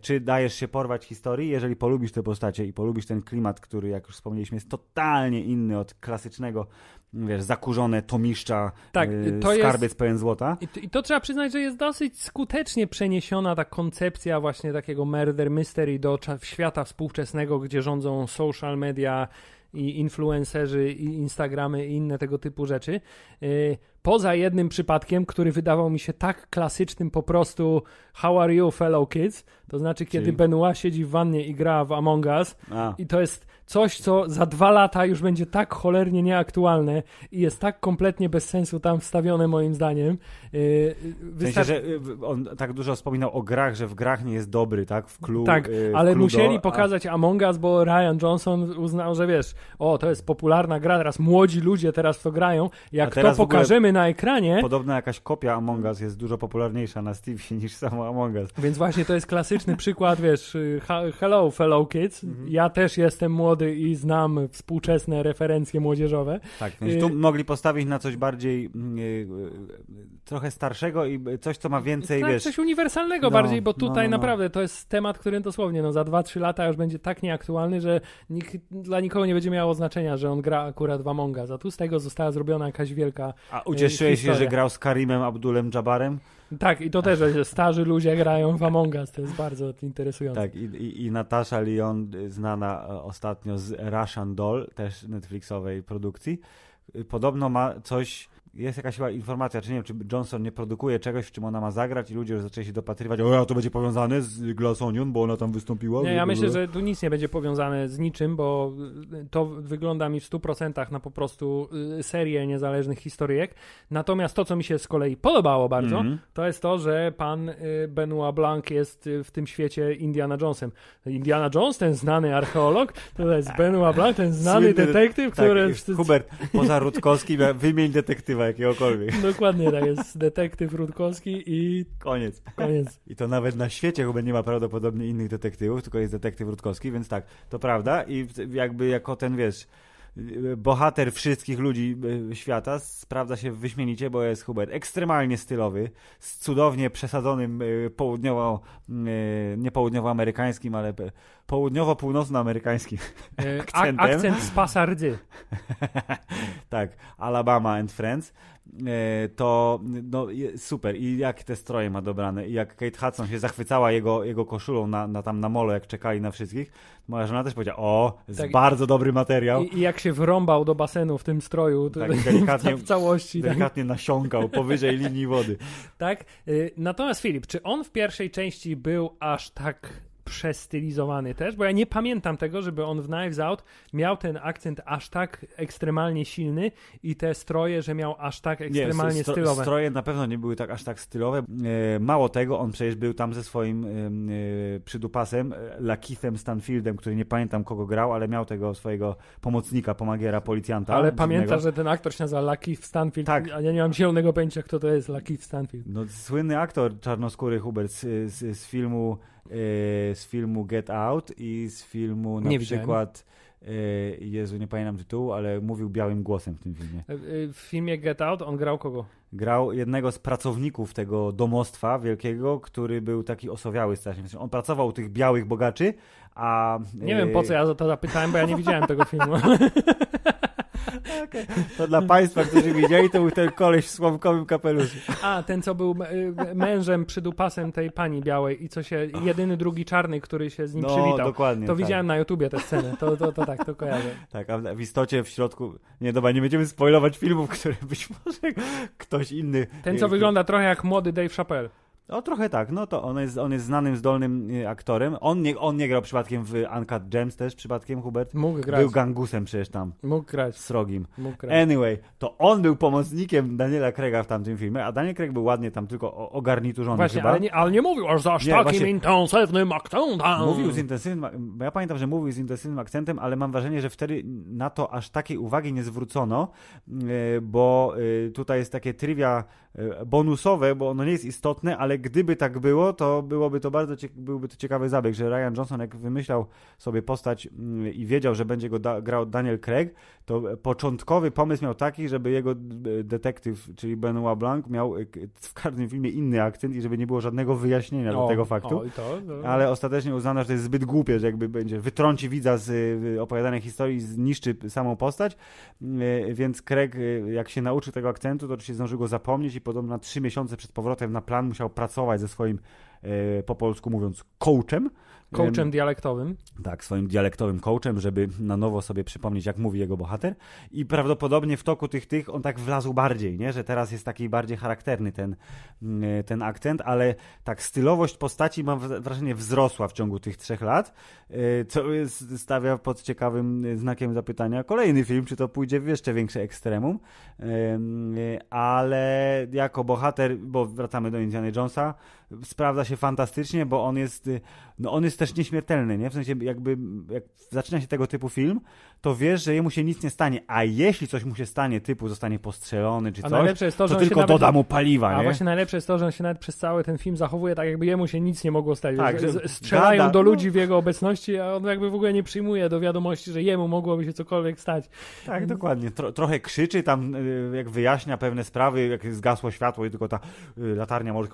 Czy dajesz się porwać historii? Jeżeli polubisz te postacie i polubisz ten klimat, który, jak już wspomnieliśmy, jest totalnie inny od klasycznego wiesz, zakurzone tomiszcza, tak, to skarby jest, pełen złota. I
to, I to, trzeba przyznać, że jest dosyć skutecznie przeniesiona ta koncepcja właśnie takiego murder mystery do świata współczesnego, gdzie rządzą social media i influencerzy, i Instagramy, i inne tego typu rzeczy. Y, poza jednym przypadkiem, który wydawał mi się tak klasycznym po prostu How are you, fellow kids? To znaczy, kiedy Czyli... Benoit siedzi w wannie i gra w Among Us, A. i to jest Coś, co za dwa lata już będzie tak cholernie nieaktualne i jest tak kompletnie bez sensu tam wstawione moim zdaniem. Yy, wystar- w sensie, że
y, on tak dużo wspominał o grach, że w grach nie jest dobry, tak?
W klub, Tak, yy, w ale Cluedo, musieli pokazać a... Among Us, bo Ryan Johnson uznał, że wiesz, o, to jest popularna gra, teraz młodzi ludzie teraz w to grają. Jak to pokażemy na ekranie... Podobna
jakaś kopia Among Us jest dużo popularniejsza na Steamie niż samo Among Us.
Więc właśnie to jest klasyczny przykład, wiesz, y, hello fellow kids, mhm. ja też jestem młody młody i znam współczesne referencje młodzieżowe. Tak, więc tu y-
mogli postawić na coś bardziej y, y, trochę starszego i coś, co ma więcej, tak, wiesz... coś uniwersalnego no, bardziej, bo no, tutaj no, no,
naprawdę to jest temat, który dosłownie no, za 2-3 lata już będzie tak nieaktualny, że nikt, dla nikogo nie będzie miało znaczenia, że on gra akurat w Among Us, a tu z tego została zrobiona jakaś wielka A ucieszyłeś się, że grał
z Karimem Abdulem Jabarem?
Tak, i to też, że starzy ludzie grają w Among Us, to jest bardzo interesujące. Tak,
i, i, i Natasza Lyon, y, znana y, ostatnio z Russian Doll, też Netflixowej produkcji, y, podobno ma coś jest jakaś chyba informacja, czy nie wiem, czy Johnson nie produkuje czegoś, w czym ona ma zagrać i ludzie już zaczęli się dopatrywać, o, a to będzie powiązane z Glass Onion, bo ona tam wystąpiła. Nie, ja myślę, że
tu nic nie będzie powiązane z niczym, bo y, to wygląda mi w 100% na po prostu y, serię niezależnych historyjek. Natomiast to, co mi się z kolei podobało bardzo, mm -hmm. to jest to, że pan y, Benoit Blanc jest w tym świecie Indiana Jonesem. Indiana Jones, ten znany archeolog, to jest Benoit Blanc, ten znany Słynny, detektyw, który... Tak, Hubert, poza Rutkowskim,
wymień detektyw detektywa jakiegokolwiek. Dokładnie tak jest. Detektyw Rudkowski i... Koniec. Koniec. I to nawet na świecie chyba nie ma prawdopodobnie innych detektywów, tylko jest detektyw Rudkowski, więc tak, to prawda i jakby jako ten, wiesz Y, bohater wszystkich ludzi y, świata sprawdza się wyśmienicie, bo jest Hubert ekstremalnie stylowy, z cudownie przesadzonym y, południowo, nie południowoamerykańskim, ale południowo-północnoamerykańskim akcentem. Akcent z Pasardy. tak, Alabama and Friends. E, to no, super. I jak te stroje ma dobrane. I jak Kate Hudson się zachwycała jego, jego koszulą na, na tam na molo, jak czekali na wszystkich, moja żona też powiedziała, o, jest tak, bardzo dobry materiał. I,
I, jak się wrąbał do basenu w tym stroju, to, tak, delikatnie, tak w całości. Tak. Delikatnie tak. nasiąkał powyżej linii wody. Tak. Y, natomiast Filip, czy on w pierwszej części był aż tak przestylizowany też, bo ja nie pamiętam tego, żeby on w Knives Out miał ten akcent aż tak ekstremalnie silny i te stroje, że miał aż tak ekstremalnie nie, stro, stylowe. Stroje
na pewno nie były tak aż tak stylowe. E, mało tego, on przecież był tam ze swoim e, przydupasem, e, Lakithem Stanfieldem, który nie pamiętam kogo grał, ale miał tego swojego pomocnika, pomagiera, policjanta. Ale pamiętasz, że
ten aktor się nazywa Lakeith Stanfield, tak. a ja nie mam zielonego pojęcia, kto to jest lakif Stanfield. No,
słynny aktor czarnoskóry Hubert z, z, z filmu z filmu Get Out i z filmu na nie przykład. E, Jezu, nie pamiętam tytułu, ale mówił białym głosem w tym filmie.
E, e, w filmie Get Out on grał kogo?
Grał jednego z pracowników tego domostwa wielkiego, który był taki osowiały strasznie. Znaczy, on pracował u tych białych bogaczy, a... Nie wiem po co ja
to zapytałem, bo ja nie widziałem tego filmu.
Okay. To dla państwa, którzy widzieli, to był ten koleś w słomkowym kapeluszu.
A, ten co był e, mężem przydupasem tej pani białej i co się, jedyny drugi czarny, który się z nim no, przywitał. dokładnie. To tak. widziałem na YouTubie tę scenę, to, to, to tak, to kojarzę.
Tak, a w istocie w środku, nie dobra, nie będziemy spoilować filmów, które być może ktoś inny... Ten co wygląda
trochę jak młody Dave Chappelle.
O, trochę tak, no to on jest, on jest znanym, zdolnym y, aktorem. On nie, on nie grał przypadkiem w Uncut Gems też, przypadkiem Hubert. Mógł grać. Był gangusem przecież tam. Mógł grać. Srogim. Mógł grać. Anyway, to on był pomocnikiem Daniela Craiga w tamtym filmie, a Daniel Craig był ładnie tam tylko ogarniturzony właśnie, chyba. Ale nie, ale nie mówił aż za takim właśnie,
intensywnym
akcentem. Mówił z intensywnym, ja pamiętam, że mówił z intensywnym akcentem, ale mam wrażenie, że wtedy na to aż takiej uwagi nie zwrócono, y, bo y, tutaj jest takie trivia E, bonusowe, bo ono nie jest istotne, ale gdyby tak było, to byłoby to bardzo byłby to ciekawy zabieg, że Ryan Johnson jak wymyślał sobie postać mm, i wiedział, że będzie go da grał Daniel Craig, to początkowy pomysł miał taki, żeby jego e, detektyw, czyli Benoit Blanc, miał e, w każdym filmie inny akcent i żeby nie było żadnego wyjaśnienia o, do tego faktu. O, to, no. Ale ostatecznie uznano, że to jest zbyt głupie, że jakby będzie wytrąci widza z opowiadanej historii, zniszczy samą postać, mm, więc Craig jak się nauczył tego akcentu, to oczywiście zdążył go zapomnieć i podobno na trzy miesiące przed powrotem na plan musiał pracować ze swoim e, po polsku mówiąc coachem Coachem dialektowym. Tak, swoim dialektowym coachem, żeby na nowo sobie przypomnieć, jak mówi jego bohater. I prawdopodobnie w toku tych tych on tak wlazł bardziej, nie? że teraz jest taki bardziej charakterny ten, mm, e, ten akcent, ale tak stylowość postaci mam wrażenie wzrosła w ciągu tych trzech lat, e, co stawia pod ciekawym e, znakiem zapytania kolejny film, czy to pójdzie w jeszcze większe ekstremum. Ale jako bohater, bo wracamy do Indiana Jonesa, sprawdza się fantastycznie, bo on jest, y, no on jest też nieśmiertelny, nie? W sensie jakby, jak zaczyna się tego typu film, to wiesz, że jemu się nic nie stanie. A jeśli coś mu się stanie, typu zostanie postrzelony czy coś, jest to, że to tylko nawet, doda mu paliwa. A nie? właśnie
najlepsze jest to, że on się nawet przez cały ten film zachowuje tak, jakby jemu się nic nie mogło stać. Tak, że strzelają gada. do ludzi w jego obecności, a on jakby w ogóle nie przyjmuje do wiadomości, że jemu mogłoby się cokolwiek stać. Tak, dokładnie. Tro,
trochę krzyczy tam, y, jak wyjaśnia pewne sprawy, jak zgasło światło i tylko ta y, latarnia może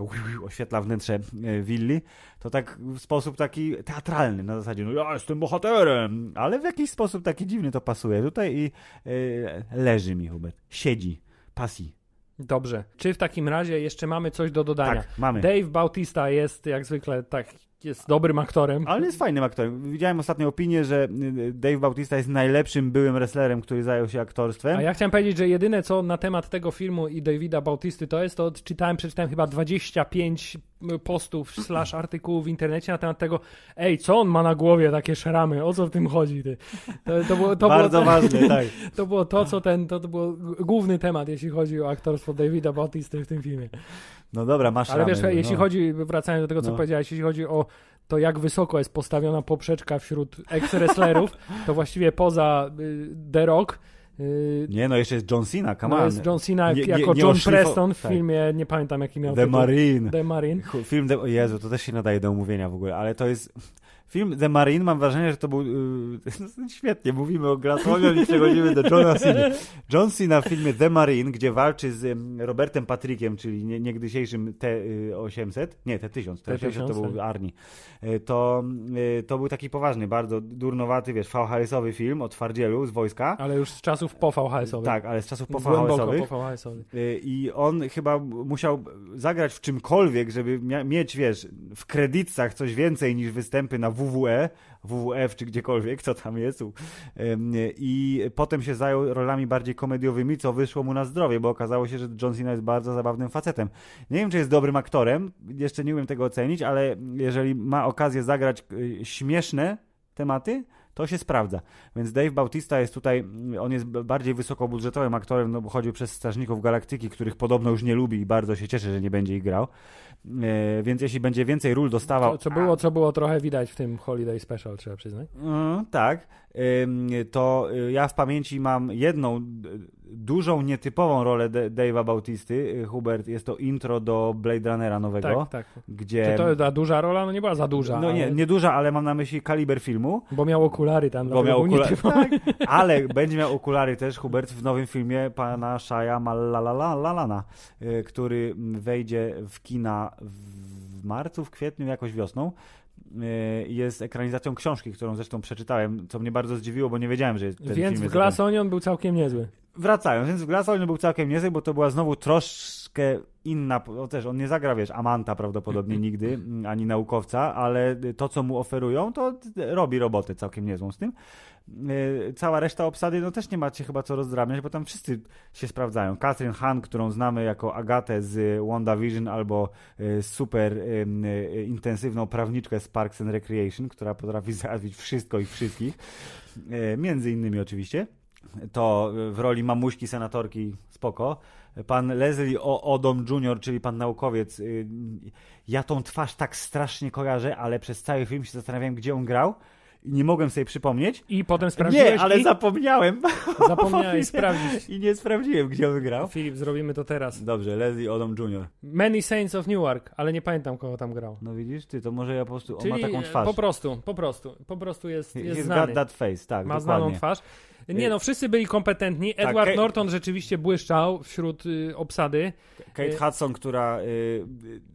oświetla wnętrze y, willi, to tak w sposób taki teatralny, na zasadzie, no ja jestem bohaterem, ale w jakiś sposób taki dziwny to pasuje. Tutaj i yy, leży mi Hubert, siedzi, pasji.
Dobrze. Czy w takim razie jeszcze mamy coś do dodania? Tak, mamy. Dave Bautista jest jak zwykle tak jest dobrym
aktorem. Ale jest fajnym aktorem. Widziałem ostatnią opinię, że y, Dave Bautista jest najlepszym byłym wrestlerem, który zajął się aktorstwem. A ja
chciałem powiedzieć, że jedyne co na temat tego filmu i Davida Bautisty to jest, to odczytałem, przeczytałem chyba 25 postów slash artykułów w internecie na temat tego, ej, co on ma na głowie takie szramy, o co w tym chodzi? Ty? To, to było, to Bardzo było, ważne, tak. To było to, co ten, to, to był główny temat, jeśli chodzi o aktorstwo Davida Bautisty w tym filmie. No dobra, masz Ale ramy, wiesz, no. jeśli chodzi, wracając do tego, co no. powiedziałeś, jeśli chodzi o to, jak wysoko jest postawiona poprzeczka wśród ex-wrestlerów, to właściwie poza y, The Rock y,
nie, no jeszcze jest John Cena, come no jest John Cena nie, jako nie, nie John Preston w tak.
filmie, nie pamiętam jaki miał The tytuł. Marine. The Marine.
Film, The... Jezu, to też się nadaje do omówienia w ogóle, ale to jest, Film The Marine, mam wrażenie, że to był... Yy, świetnie, mówimy o Glasgow i przechodzimy do Johna Cena. John Cena w filmie The Marine, gdzie walczy z Robertem Patrickiem, czyli niegdyś niegdysiejszym T-800, y, nie, T-1000, T-1000 to był tak. Arni. E, to, e, to był taki poważny, bardzo durnowaty, wiesz, VHS-owy film o twardzielu z wojska.
Ale już z czasów po VHS-owych. Tak, ale z czasów po VHS-owych. Po VHS-owych.
E, I on chyba musiał zagrać w czymkolwiek, żeby mieć, wiesz, w kredytach coś więcej niż występy na WWE, WWF e czy gdziekolwiek, co tam jest. I potem się zajął rolami bardziej komediowymi, co wyszło mu na zdrowie, bo okazało się, że John Cena jest bardzo zabawnym facetem. Nie wiem, czy jest dobrym aktorem, jeszcze nie umiem tego ocenić, ale jeżeli ma okazję zagrać y, śmieszne tematy, to się sprawdza. Więc Dave Bautista jest tutaj, on jest bardziej wysokobudżetowym aktorem, no bo chodził przez Strażników Galaktyki, których podobno już nie lubi i bardzo się cieszy, że nie będzie ich grał. E, więc jeśli będzie więcej ról dostawał... To, co,
było, co było trochę widać w tym Holiday Special, trzeba przyznać. Mm, tak. to
y, ja w pamięci mam jedną dużą, nietypową rolę Dave'a Bautisty, y, Hubert, jest to intro do Blade Runnera nowego. Tak, tak. Gdzie... Czy to
ta duża rola? No nie była za duża. No ale... nie, nie duża,
ale mam na myśli kaliber filmu.
Bo miał okulary tam. Bo miał okulary. Tak. ale
będzie miał okulary też Hubert w nowym filmie pana Shaya Malalalana, y, który wejdzie w kina w marcu, w kwietniu, jakoś wiosną y, jest ekranizacją książki, którą zresztą przeczytałem, co mnie bardzo zdziwiło, bo nie wiedziałem, że jest ten Więc film Glass
Onion był całkiem niezły
wracając, więc w Onion był całkiem niezły, bo to była znowu troszkę inna, no też on nie zagra, wiesz, amanta prawdopodobnie nigdy, ani naukowca, ale y, to, co mu oferują, to y, robi robotę całkiem niezłą z tym. Y, cała reszta obsady, no też nie macie chyba co rozdrabniać, bo tam wszyscy się sprawdzają. Catherine Han, którą znamy jako Agatę z WandaVision albo super intensywną prawniczkę z Parks and Recreation, która potrafi załatwić wszystko i wszystkich, między innymi oczywiście to w roli mamuśki senatorki spoko. Pan Leslie o Odom Jr., czyli pan naukowiec, y, ja tą twarz tak strasznie kojarzę, ale przez cały film się zastanawiałem, gdzie on grał i nie mogłem sobie przypomnieć. I potem sprawdziłeś. Nie, ale i... zapomniałem. Zapomniałeś sprawdzić. I nie sprawdziłem, gdzie on wygrał. Filip, zrobimy to teraz. Dobrze, Leslie Odom Jr.
Many Saints of Newark, ale nie pamiętam, kogo tam grał. No widzisz, ty, to może ja po prostu, Czyli on ma taką twarz. po prostu, po prostu, po prostu jest, jest He's znany. that face, tak, Ma dokładnie. znaną twarz. Y- nie no, wszyscy byli kompetentni. Tak, Edward Norton rzeczywiście błyszczał wśród y, obsady. Kate y- Hudson,
która y,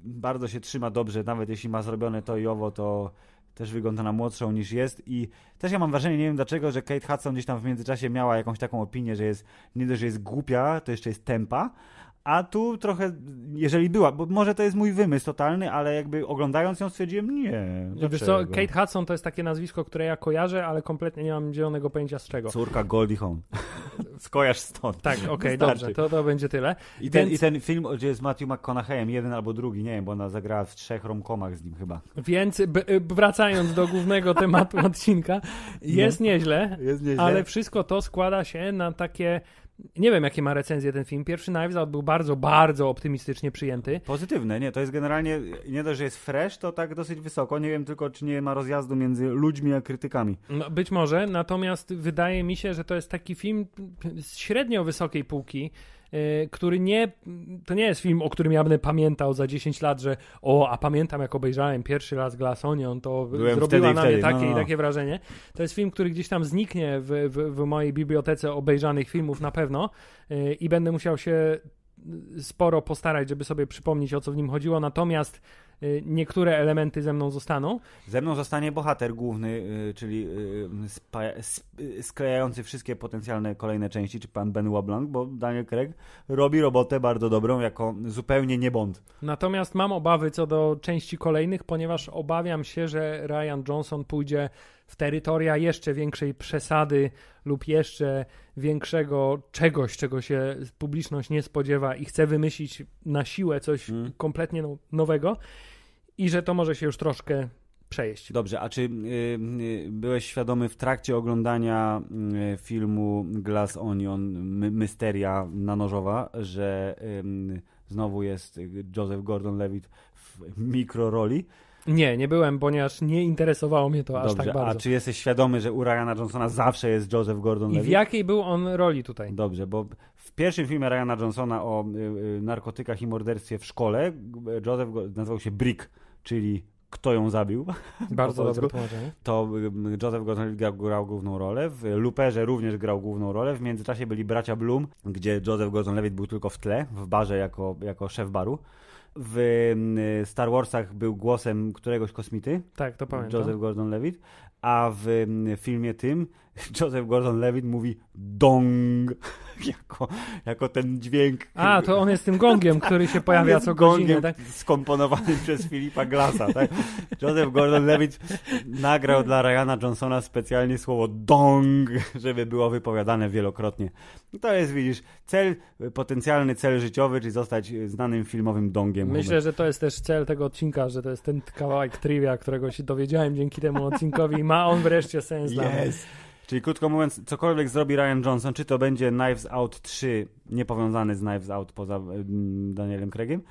bardzo się trzyma dobrze, nawet jeśli ma zrobione to i owo, to też wygląda na młodszą niż jest i też ja mam wrażenie, nie wiem dlaczego, że Kate Hudson gdzieś tam w międzyczasie miała jakąś taką opinię, że jest nie dość, że jest głupia, to jeszcze jest tempa, a tu trochę, jeżeli była, bo może to jest mój wymysł totalny, ale jakby oglądając ją stwierdziłem, nie. Wiesz co, Kate
Hudson to jest takie nazwisko, które ja kojarzę, ale kompletnie nie mam zielonego pojęcia z czego. Córka
Goldie Hawn. Skojarz stąd. Tak, okej, okay, dobrze, to, to będzie tyle. I ten, I ten film, gdzie jest Matthew McConaugheyem, jeden albo drugi, nie wiem, bo ona zagrała w trzech romkomach z nim chyba.
Więc y, wracając do głównego tematu odcinka, jest, no. nieźle, jest nieźle, ale wszystko to składa się na takie nie wiem, jakie ma recenzje ten film. Pierwszy Knives Out był bardzo, bardzo optymistycznie przyjęty. Pozytywny,
nie? To jest generalnie, nie dość, że jest fresh, to tak dosyć wysoko. Nie wiem tylko, czy nie ma rozjazdu między ludźmi a krytykami.
No, być może, natomiast wydaje mi się, że to jest taki film z średnio wysokiej półki. E, który nie, to nie jest film, o którym ja będę pamiętał za 10 lat, że o, a pamiętam jak obejrzałem pierwszy raz Glass Onion to Byłem zrobiła wtedy na wtedy. mnie takie no. i no. takie wrażenie. To jest film, który gdzieś tam zniknie w, w, w mojej bibliotece obejrzanych filmów na pewno e, i będę musiał się sporo postarać, żeby sobie przypomnieć o co w nim chodziło, natomiast Y, niektóre elementy ze mną zostaną. Ze mną zostanie
bohater główny, y, czyli
y, sklejający wszystkie potencjalne
kolejne części, czy pan Ben Łablank, bo Daniel Craig robi robotę bardzo dobrą, jako zupełnie nie
Natomiast mam obawy co do części kolejnych, ponieważ obawiam się, że Ryan Johnson pójdzie w terytoria jeszcze większej przesady lub jeszcze większego czegoś, czego się publiczność nie spodziewa i chce wymyślić na siłę coś mm. kompletnie no, nowego i że to może się już troszkę przejeść. Dobrze, a
czy y, y, byłeś świadomy w trakcie oglądania y, filmu Glass Onion, my, Mysteria Nanożowa, że y, znowu jest Joseph Gordon-Levitt w mikroroli?
Nie, nie byłem, ponieważ nie
interesowało mnie to Dobrze, aż tak bardzo. A czy jesteś świadomy, że u Ryana Johnsona zawsze jest Joseph Gordon Levitt? I w jakiej był on roli tutaj? Dobrze, bo w pierwszym filmie Ryana Johnsona o y, y, narkotykach i morderstwie w szkole y, Joseph nazywał się Brick czyli kto ją zabił. Bardzo dobre tłumaczenie. To Joseph Gordon levitt grał główną rolę, w Luperze również grał główną rolę, w międzyczasie byli bracia Bloom, gdzie Joseph Gordon-Levitt był tylko w tle, w barze jako, jako szef baru. W Star Warsach był głosem któregoś kosmity. Tak, to pamiętam. Joseph Gordon-Levitt. A w filmie tym Joseph Gordon-Levitt mówi dong jako, jako ten dźwięk. A, to
on jest tym gongiem, który się pojawia co godzinę.
tak? skomponowany przez Filipa Glasa. Tak? Joseph Gordon-Levitt nagrał dla Ryana Johnsona specjalnie słowo dong, żeby było wypowiadane wielokrotnie. No to jest, widzisz, cel, potencjalny cel życiowy, czyli zostać znanym filmowym
dongiem. Myślę, że to jest też cel tego odcinka, że to jest ten kawałek trivia, którego się dowiedziałem dzięki temu odcinkowi i ma on wreszcie sens yes. dla mnie.
Czyli krótko mówiąc, cokolwiek zrobi Ryan Johnson, czy to będzie Knives Out 3, niepowiązany z Knives Out poza Danielem Craigiem,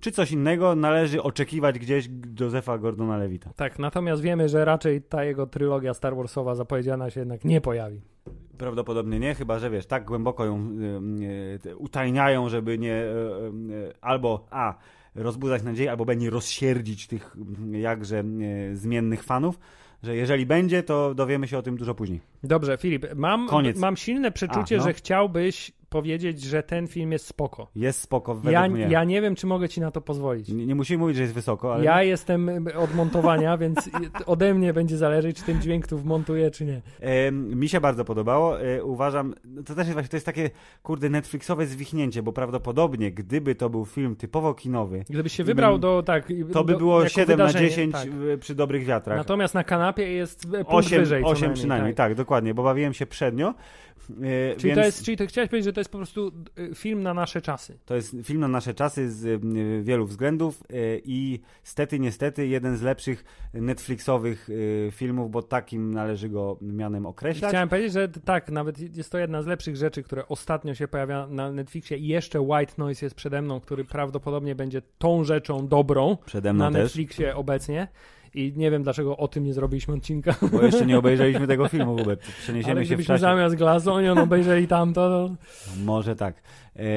czy coś innego, należy oczekiwać gdzieś Josefa Gordona Lewita.
Tak, natomiast wiemy, że raczej ta jego trylogia Star Warsowa zapowiedziana się jednak nie pojawi.
Prawdopodobnie nie, chyba że wiesz, tak głęboko ją y, y, utajniają, żeby nie y, albo A rozbudzać nadzieję, albo będzie rozsierdzić tych jakże zmiennych fanów że jeżeli będzie, to dowiemy się o tym dużo później.
Dobrze, Filip, mam, Koniec. mam silne przeczucie, A, no. że chciałbyś powiedzieć, że ten film jest spoko. Jest spoko, według ja, mnie. Ja nie wiem, czy mogę ci na to pozwolić. Nie, nie musimy mówić, że jest wysoko, ale... Ja jestem od montowania, więc ode mnie będzie zależeć, czy ten dźwięk tu wmontuję, czy nie.
E, mi się bardzo podobało. E, uważam, to też jest właśnie, to jest takie, kurde, Netflixowe zwichnięcie, bo prawdopodobnie, gdyby to był film typowo kinowy... Gdybyś się wybrał bym, do, tak... To by było 7 na 10 tak. E, przy dobrych wiatrach.
Natomiast na kanapie jest e, punkt 8, wyżej. 8 przynajmniej,
tak. tak, dokładnie, bo bawiłem się przednio. Yy, czyli, więc... to jest,
czyli to chciałeś powiedzieć, że to jest po prostu e, film na nasze czasy.
To jest film na nasze czasy z yy, wielu względów yy, i stety, niestety jeden z lepszych Netflixowych filmów, bo takim należy go mianem określać. Chciałem
powiedzieć, że tak, nawet jest to jedna z lepszych rzeczy, które ostatnio się pojawia na Netflixie i jeszcze White Noise jest przede mną, który prawdopodobnie będzie tą rzeczą dobrą na też. Netflixie obecnie. I nie wiem, dlaczego o tym nie zrobiliśmy odcinka. Bo jeszcze nie obejrzeliśmy tego filmu w ogóle. Przeniesiemy Ale się w czasie. zamiast Glasonion obejrzeli tamto. To...
Może tak.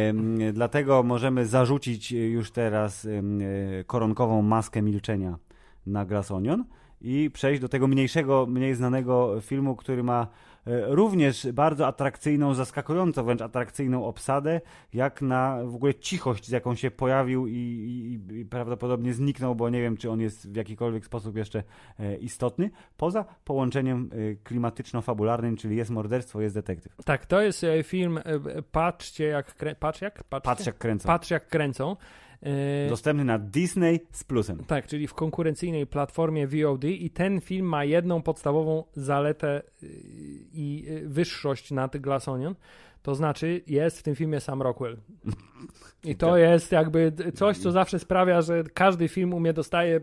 Ym, dlatego możemy zarzucić e, już teraz ym, e, koronkową maskę milczenia na Glasonion i przejść do tego mniejszego, mniej znanego filmu, który ma E, również bardzo atrakcyjną, zaskakująco wręcz atrakcyjną obsadę, jak na w ogóle cichość, z jaką się pojawił i, i, i prawdopodobnie zniknął, bo nie wiem, czy on jest w jakikolwiek sposób jeszcze e, istotny, poza połączeniem e, klimatyczno-fabularnym, czyli jest morderstwo, jest detektyw.
Tak, to jest film Patrzcie jak, patrz jak? Patrzcie? Patrz jak kręcą. Patrz jak kręcą. Yy, Dostępny na Disney z plusem. Tak, czyli w konkurencyjnej platformie VOD i ten film ma jedną podstawową zaletę yy, i yy, wyższość nad Glass Onion. To znaczy, jest w tym filmie Sam Rockwell. I to jest jakby coś, co zawsze sprawia, że każdy film u mnie dostaje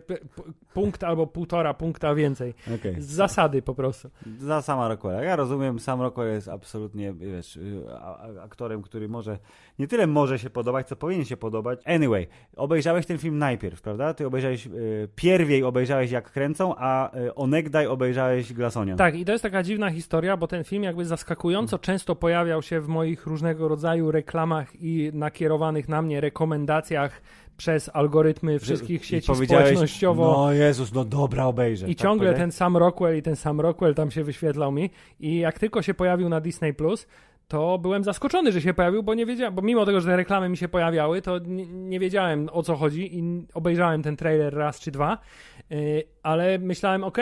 punkt albo półtora punkta więcej. Okay. Z zasady po prostu.
Za sama Rockwella. Ja rozumiem, sam Rockwell jest absolutnie, wiesz, y, aktorem, który może, nie tyle może się podobać, co powinien się podobać. Anyway, obejrzałeś ten film najpierw, prawda? Ty obejrzałeś, y, pierwiej obejrzałeś jak kręcą, a y, onegdaj obejrzałeś Glasonia. Tak,
i to jest taka dziwna historia, bo ten film jakby zaskakująco hmm. często pojawiał się w moich różnego rodzaju reklamach i nakierowanych na mnie rekomendacjach przez algorytmy wszystkich sieci społecznościowo. No Jezus, no dobra, obejrzę. I tak ciągle powiem? ten sam Rockwell i ten sam Rockwell tam się wyświetlał mi i jak tylko się pojawił na Disney+, Plus, to byłem zaskoczony, że się pojawił, bo nie wiedziałem, bo mimo tego, że te reklamy mi się pojawiały, to nie, nie wiedziałem o co chodzi i obejrzałem ten trailer raz czy dwa Y, ale myślałem, ok,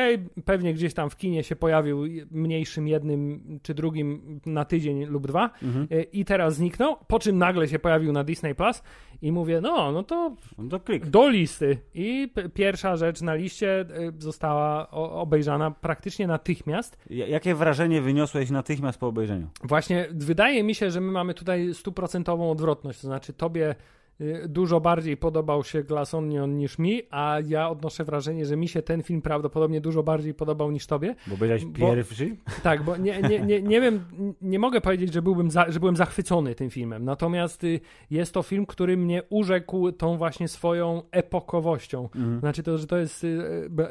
pewnie gdzieś tam w kinie się pojawił mniejszym jednym czy drugim na tydzień lub dwa mhm. Y, i teraz zniknął, po czym nagle się pojawił na Disney Plus i mówię, no, no to do, no do listy. I pierwsza rzecz na liście y, została obejrzana praktycznie natychmiast.
Jakie wrażenie wyniosłeś natychmiast po obejrzeniu?
Właśnie, wydaje mi się, że my mamy tutaj stuprocentową odwrotność, to znaczy tobie Y, dużo bardziej podobał się Glass Onion niż mi, a ja odnoszę wrażenie, że mi się ten film prawdopodobnie dużo bardziej podobał niż tobie. Bo byłeś pierwszy? Tak, bo nie, nie, nie, nie wiem, nie mogę powiedzieć, że, byłbym za, że byłem zachwycony tym filmem, natomiast y, jest to film, który mnie urzekł tą właśnie swoją epokowością. Mhm. Znaczy to, że to jest y,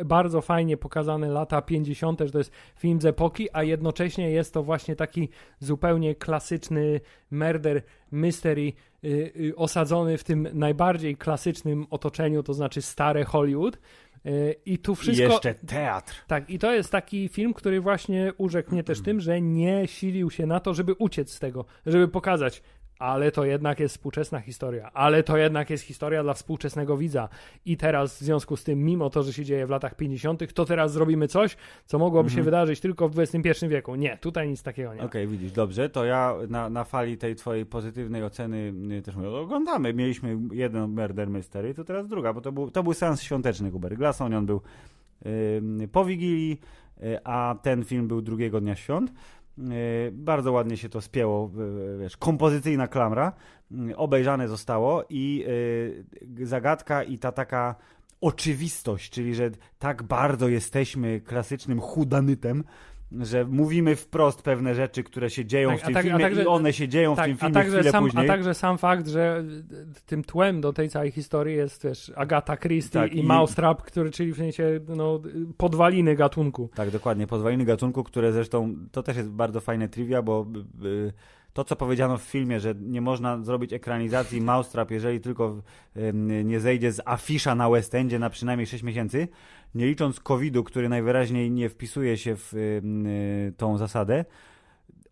bardzo fajnie pokazane lata 50., że to jest film z epoki, a jednocześnie jest to właśnie taki zupełnie klasyczny murder mystery y, y, osadzony w tym najbardziej klasycznym otoczeniu, to znaczy stare Hollywood. Y, I tu wszystko. jeszcze teatr. Tak, i to jest taki film, który właśnie urzekł mnie też mm. tym, że nie silił się na to, żeby uciec z tego, żeby pokazać, ale to jednak jest współczesna historia, ale to jednak jest historia dla współczesnego widza. I teraz w związku z tym, mimo to, że się dzieje w latach 50., to teraz zrobimy coś, co mogłoby mm-hmm. się mhm. wydarzyć tylko w XXI wieku. Nie, tutaj nic takiego nie.
Okej, okay, widzisz, dobrze, to ja na, na fali tej twojej pozytywnej oceny y, też mówię, oglądamy, mieliśmy jeden Murder Mystery, to teraz druga, bo to był, to był seans świąteczny Guber. Glass Onion był yy, po Wigilii, yy, a ten film był drugiego dnia świąt. E, bardzo ładnie się to spięło, e, wiesz, kompozycyjna klamra, obejrzane zostało i e, zagadka i ta taka oczywistość, czyli że tak bardzo jesteśmy klasycznym hudanytem, że mówimy wprost pewne rzeczy, które się dzieją tak, w tym tak, filmie także, i one się dzieją tak, w tym filmie a także sam, później. A także
sam fakt, że e, tym tłem do tej całej historii jest też Agata Christie tak, i, i Mousetrap, który czyli w sensie no, podwaliny gatunku.
Tak, dokładnie, podwaliny gatunku, które zresztą, to też jest bardzo fajne trivia, bo... Yy, to, co powiedziano w filmie, że nie można zrobić ekranizacji Maustrap, jeżeli tylko nie zejdzie z afisza na West Endzie na przynajmniej 6 miesięcy, nie licząc COVID-u, który najwyraźniej nie wpisuje się w tą zasadę,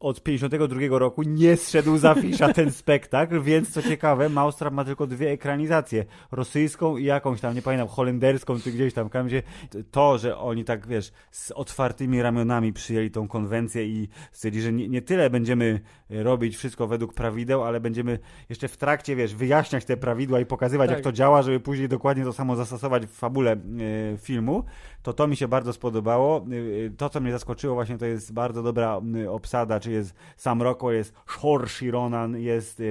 od 52 roku nie zszedł z afisza ten spektakl, więc co ciekawe, Maustra ma tylko dwie ekranizacje. Rosyjską i jakąś tam, nie pamiętam, holenderską czy gdzieś tam. Kamzie, to, że oni tak, wiesz, z otwartymi ramionami przyjęli tą konwencję i stwierdzili, że nie, nie tyle będziemy robić wszystko według prawideł, ale będziemy jeszcze w trakcie, wiesz, wyjaśniać te prawidła i pokazywać, tak. jak to działa, żeby później dokładnie to samo zastosować w fabule y, filmu, to to mi się bardzo spodobało. Y, to, co mnie zaskoczyło właśnie, to jest bardzo dobra y, obsada, czyli jest Sam roko jest Shor Shironan, jest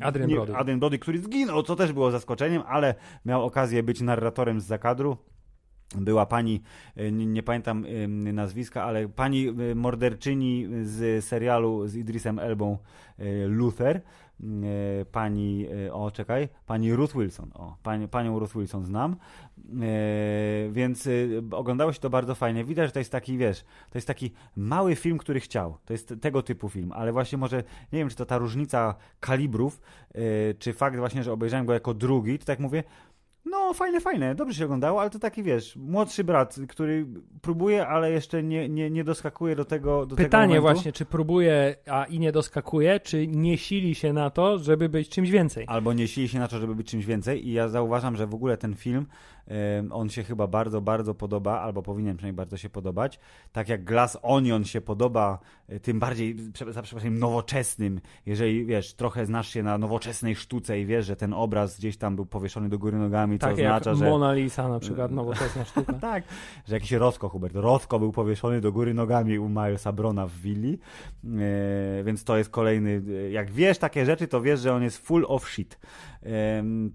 Adrian, nie, Brody. Adrian Brody, który zginął, co też było zaskoczeniem, ale miał okazję być narratorem z zakadru była pani, e, nie pamiętam nazwiska, ale pani e, morderczyni z serialu z Idrisem Elbą e, Luther, E, pani, e, o czekaj, pani Ruth Wilson, o, pani, panią Ruth Wilson znam, e, więc oglądało się to bardzo fajnie. Widać, że to jest taki, wiesz, to jest taki mały film, który chciał. To jest tego typu film, ale właśnie może, nie wiem, czy to ta różnica kalibrów, czy fakt właśnie, że obejrzałem go jako drugi, to tak mówię, no, fajne, fajne, dobrze się oglądało, ale to taki, wiesz, młodszy brat, który próbuje, ale jeszcze nie, nie, nie doskakuje do tego do Pytanie tego właśnie,
czy próbuje, a i nie doskakuje, czy nie sili się na to, żeby być czymś więcej? Albo nie sili się na to, żeby być czymś więcej i ja zauważam,
że w ogóle ten film on się chyba bardzo, bardzo podoba, albo powinien przynajmniej bardzo się podobać. Tak jak Glass Onion się podoba, e, tym bardziej, za przepraszam, nowoczesnym. Jeżeli, wiesz, trochę znasz się na nowoczesnej sztuce i wiesz, że ten obraz gdzieś tam był powieszony do góry nogami, co tak oznacza, jak że... Mona
Lisa na przykład, mm. nowoczesna sztuka. tak,
że jakiś Rosko Hubert. Rosko był powieszony do góry nogami u Mario Brona w willi, e, więc to jest kolejny... E, jak wiesz takie rzeczy, to wiesz, że on jest full of shit.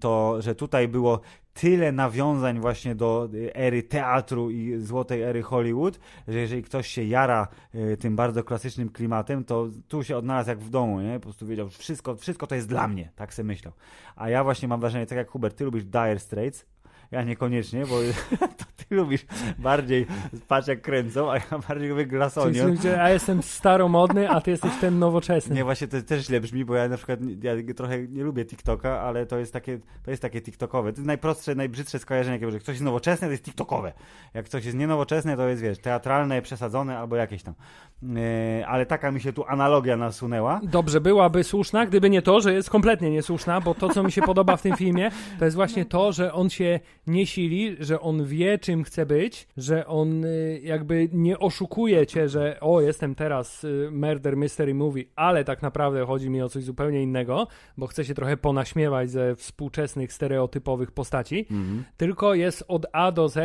To, że tutaj było tyle nawiązań właśnie do y, ery teatru i złotej ery Hollywood, że jeżeli ktoś się jara y, tym bardzo klasycznym klimatem, to tu się odnalazł jak w domu, nie? Po prostu wiedział, wszystko, wszystko to jest dla mnie, tak sobie myślał. A ja właśnie mam wrażenie, tak jak Hubert, ty lubisz Dire Straits, ja niekoniecznie, bo to ty lubisz bardziej patrz jak kręcą, a ja bardziej lubię glasonion. Ja
jestem staromodny, a ty jesteś ten nowoczesny. Nie, właśnie to
też źle brzmi, bo ja na przykład ja trochę nie lubię TikToka, ale to jest takie, to jest takie TikTokowe. To jest najprostsze, najbrzydsze skojarzenie, jakie Jak coś jest nowoczesne, to jest TikTokowe. Jak coś jest nienowoczesne, to jest, wiesz, teatralne,
przesadzone albo jakieś tam. Yy, ale taka mi się tu analogia nasunęła. Dobrze, byłaby słuszna, gdyby nie to, że jest kompletnie niesłuszna, bo to, co mi się podoba w tym filmie, to jest właśnie to, że on się nie sili, że on wie, czym chce być, że on y, jakby nie oszukuje cię, że o, jestem teraz y, murder mystery movie, ale tak naprawdę chodzi mi o coś zupełnie innego, bo chce się trochę ponaśmiewać ze współczesnych stereotypowych postaci, mhm. tylko jest od A do Z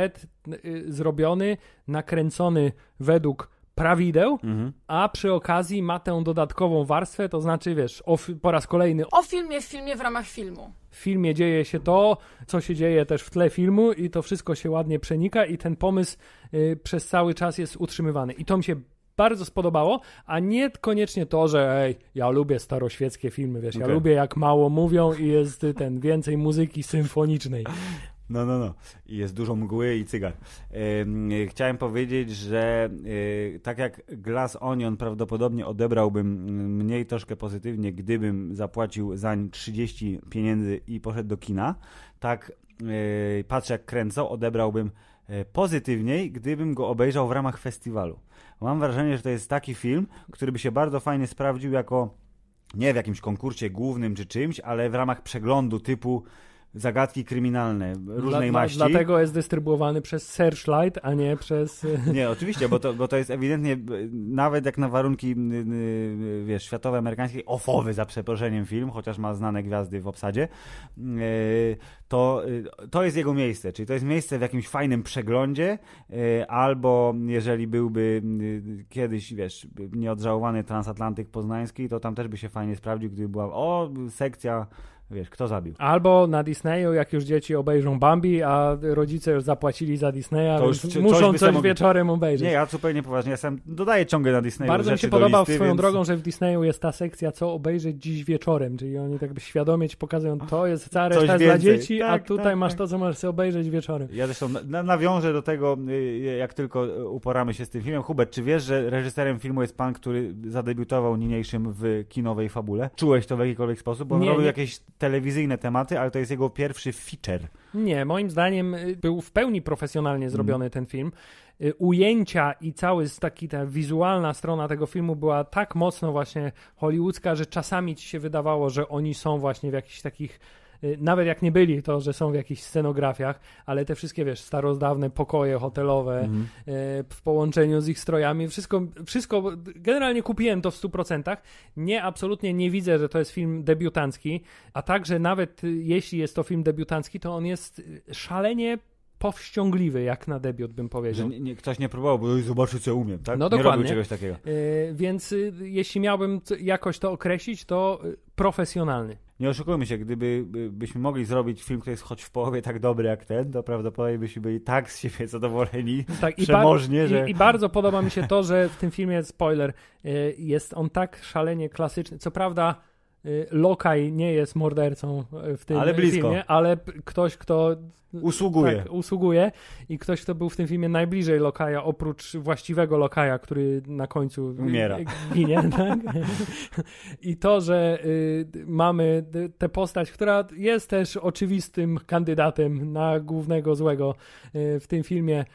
y, zrobiony, nakręcony według prawideł, mhm. a przy okazji ma tę dodatkową warstwę, to znaczy, wiesz, o, po raz kolejny... O filmie w filmie w ramach filmu w filmie dzieje się to, co się dzieje też w tle filmu i to wszystko się ładnie przenika i ten pomysł y, przez cały czas jest utrzymywany. I to mi się bardzo spodobało, a nie koniecznie to, że ej, ja lubię staroświeckie filmy, wiesz, okay. ja lubię jak mało mówią i jest ten więcej muzyki symfonicznej.
No, no, no. I jest dużo mgły i cygar. chciałem powiedzieć, że e, tak jak Glass Onion prawdopodobnie odebrałbym mm, mniej troszkę pozytywnie, gdybym zapłacił zań 30 pieniędzy i poszedł do kina, tak e, patrzę jak kręcą, odebrałbym e, pozytywniej, gdybym go obejrzał w ramach festiwalu. Mam wrażenie, że to jest taki film, który by się bardzo fajnie sprawdził jako nie w jakimś konkursie głównym czy czymś, ale w ramach przeglądu typu zagadki kryminalne różnej dla, maści. dlatego
jest dystrybuowany przez Searchlight, a nie przez... Nie, oczywiście,
bo to, bo to jest ewidentnie, nawet jak na warunki wiesz, światowe, amerykańskie, ofowy za przeproszeniem film, chociaż ma znane gwiazdy w obsadzie, e, to, e, to jest jego miejsce, czyli to jest miejsce w jakimś fajnym przeglądzie, e, albo jeżeli byłby kiedyś, wiesz, nieodżałowany transatlantyk poznański, to tam też by się fajnie sprawdził, gdyby była, o, sekcja wiesz, kto zabił.
Albo na Disneyu, jak już dzieci obejrzą Bambi, a rodzice już zapłacili za Disneya, to już muszą coś mogli... wieczorem obejrzeć. Nie, ja
zupełnie poważnie, Jestem dodaję ciągle na Disneyu Bardzo mi się podobał listy, swoją więc... drogą,
że w Disneyu jest ta sekcja, co obejrzeć dziś wieczorem, czyli oni tak by świadomie ci pokazują, to jest cała reszta dla dzieci, tak, a tutaj tak, masz tak. to, co możesz sobie obejrzeć wieczorem.
Ja zresztą nawiążę do tego, y, jak tylko y, uporamy się z tym filmem. Hubert, czy wiesz, że reżyserem filmu jest pan, który zadebiutował niniejszym w kinowej fabule? Czułeś to w jakikolwiek sposób? Bo on nie, robił nie. jakieś telewizyjne tematy, ale to jest jego pierwszy feature.
Nie, moim zdaniem y, był w pełni profesjonalnie mhm. zrobiony mm. ten film. Y, ujęcia i cały taki ta wizualna strona tego filmu była tak mocno właśnie hollywoodzka, że czasami ci się wydawało, że oni są właśnie w jakichś takich Y, nawet jak nie byli, to że są w jakichś scenografiach, ale te wszystkie, wiesz, starozdawne pokoje hotelowe mhm. y, w połączeniu z ich strojami, wszystko, wszystko, generalnie kupiłem to w 100%. Nie, absolutnie nie widzę, że to jest film debiutancki, a także nawet y, jeśli jest to film debiutancki, to on jest szalenie powściągliwy jak na debiut, bym powiedział. Że nie, ktoś nie próbował, bo zobaczy, co umiem, tak? No dokładnie. Nie robił czegoś takiego. Yy, więc y, jeśli miałbym jakoś to określić, to
y, profesjonalny. Nie oszukujmy się, gdybyśmy mogli zrobić film, który jest choć w połowie tak dobry jak ten, to prawdopodobnie byśmy byli tak z siebie zadowoleni, tak, przemożnie, i bar- że... I, I, bardzo
podoba mi się to, że w tym filmie, spoiler, y, jest on tak szalenie klasyczny. Co prawda Y, Lokaj nie jest mordercą y, w tym ale filmie, ale ktoś, kto y, usługuje. Tak, usługuje i ktoś, kto był w tym filmie najbliżej Lokaja, oprócz właściwego Lokaja, który na końcu umiera. Ginie, tak? I to, że mamy tę postać, która jest też oczywistym kandydatem na głównego złego w tym filmie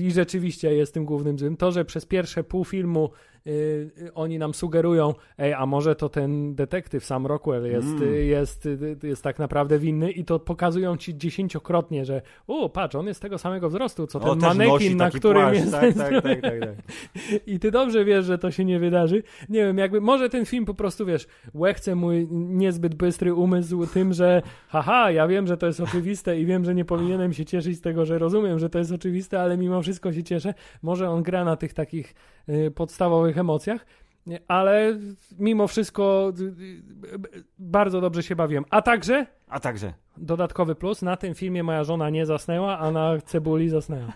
i rzeczywiście jest tym głównym złym. To, że przez pierwsze pół filmu Y, y, oni nam sugerują, ej, a może to ten detektyw sam Rockwell jest, mm. jest, y, jest tak naprawdę winny i to pokazują ci dziesięciokrotnie, że u, patrz, on jest tego samego wzrostu, co ten o, manekin, na którym płaszcz, jest. Tak, tak, tak, tak, tak. I ty dobrze wiesz, że to się nie wydarzy. Nie wiem, jakby może ten film po prostu, wiesz, łechce mój niezbyt bystry umysł tym, że haha, ja wiem, że to jest oczywiste i wiem, że nie powinienem się cieszyć z tego, że rozumiem, że to jest oczywiste, ale mimo wszystko się cieszę. Może on gra na tych takich podstawowych emocjach, ale mimo wszystko y, y, y, bardzo dobrze się bawiłem. A także a także. Dodatkowy plus, na tym filmie moja żona nie zasnęła, a na cebuli zasnęła.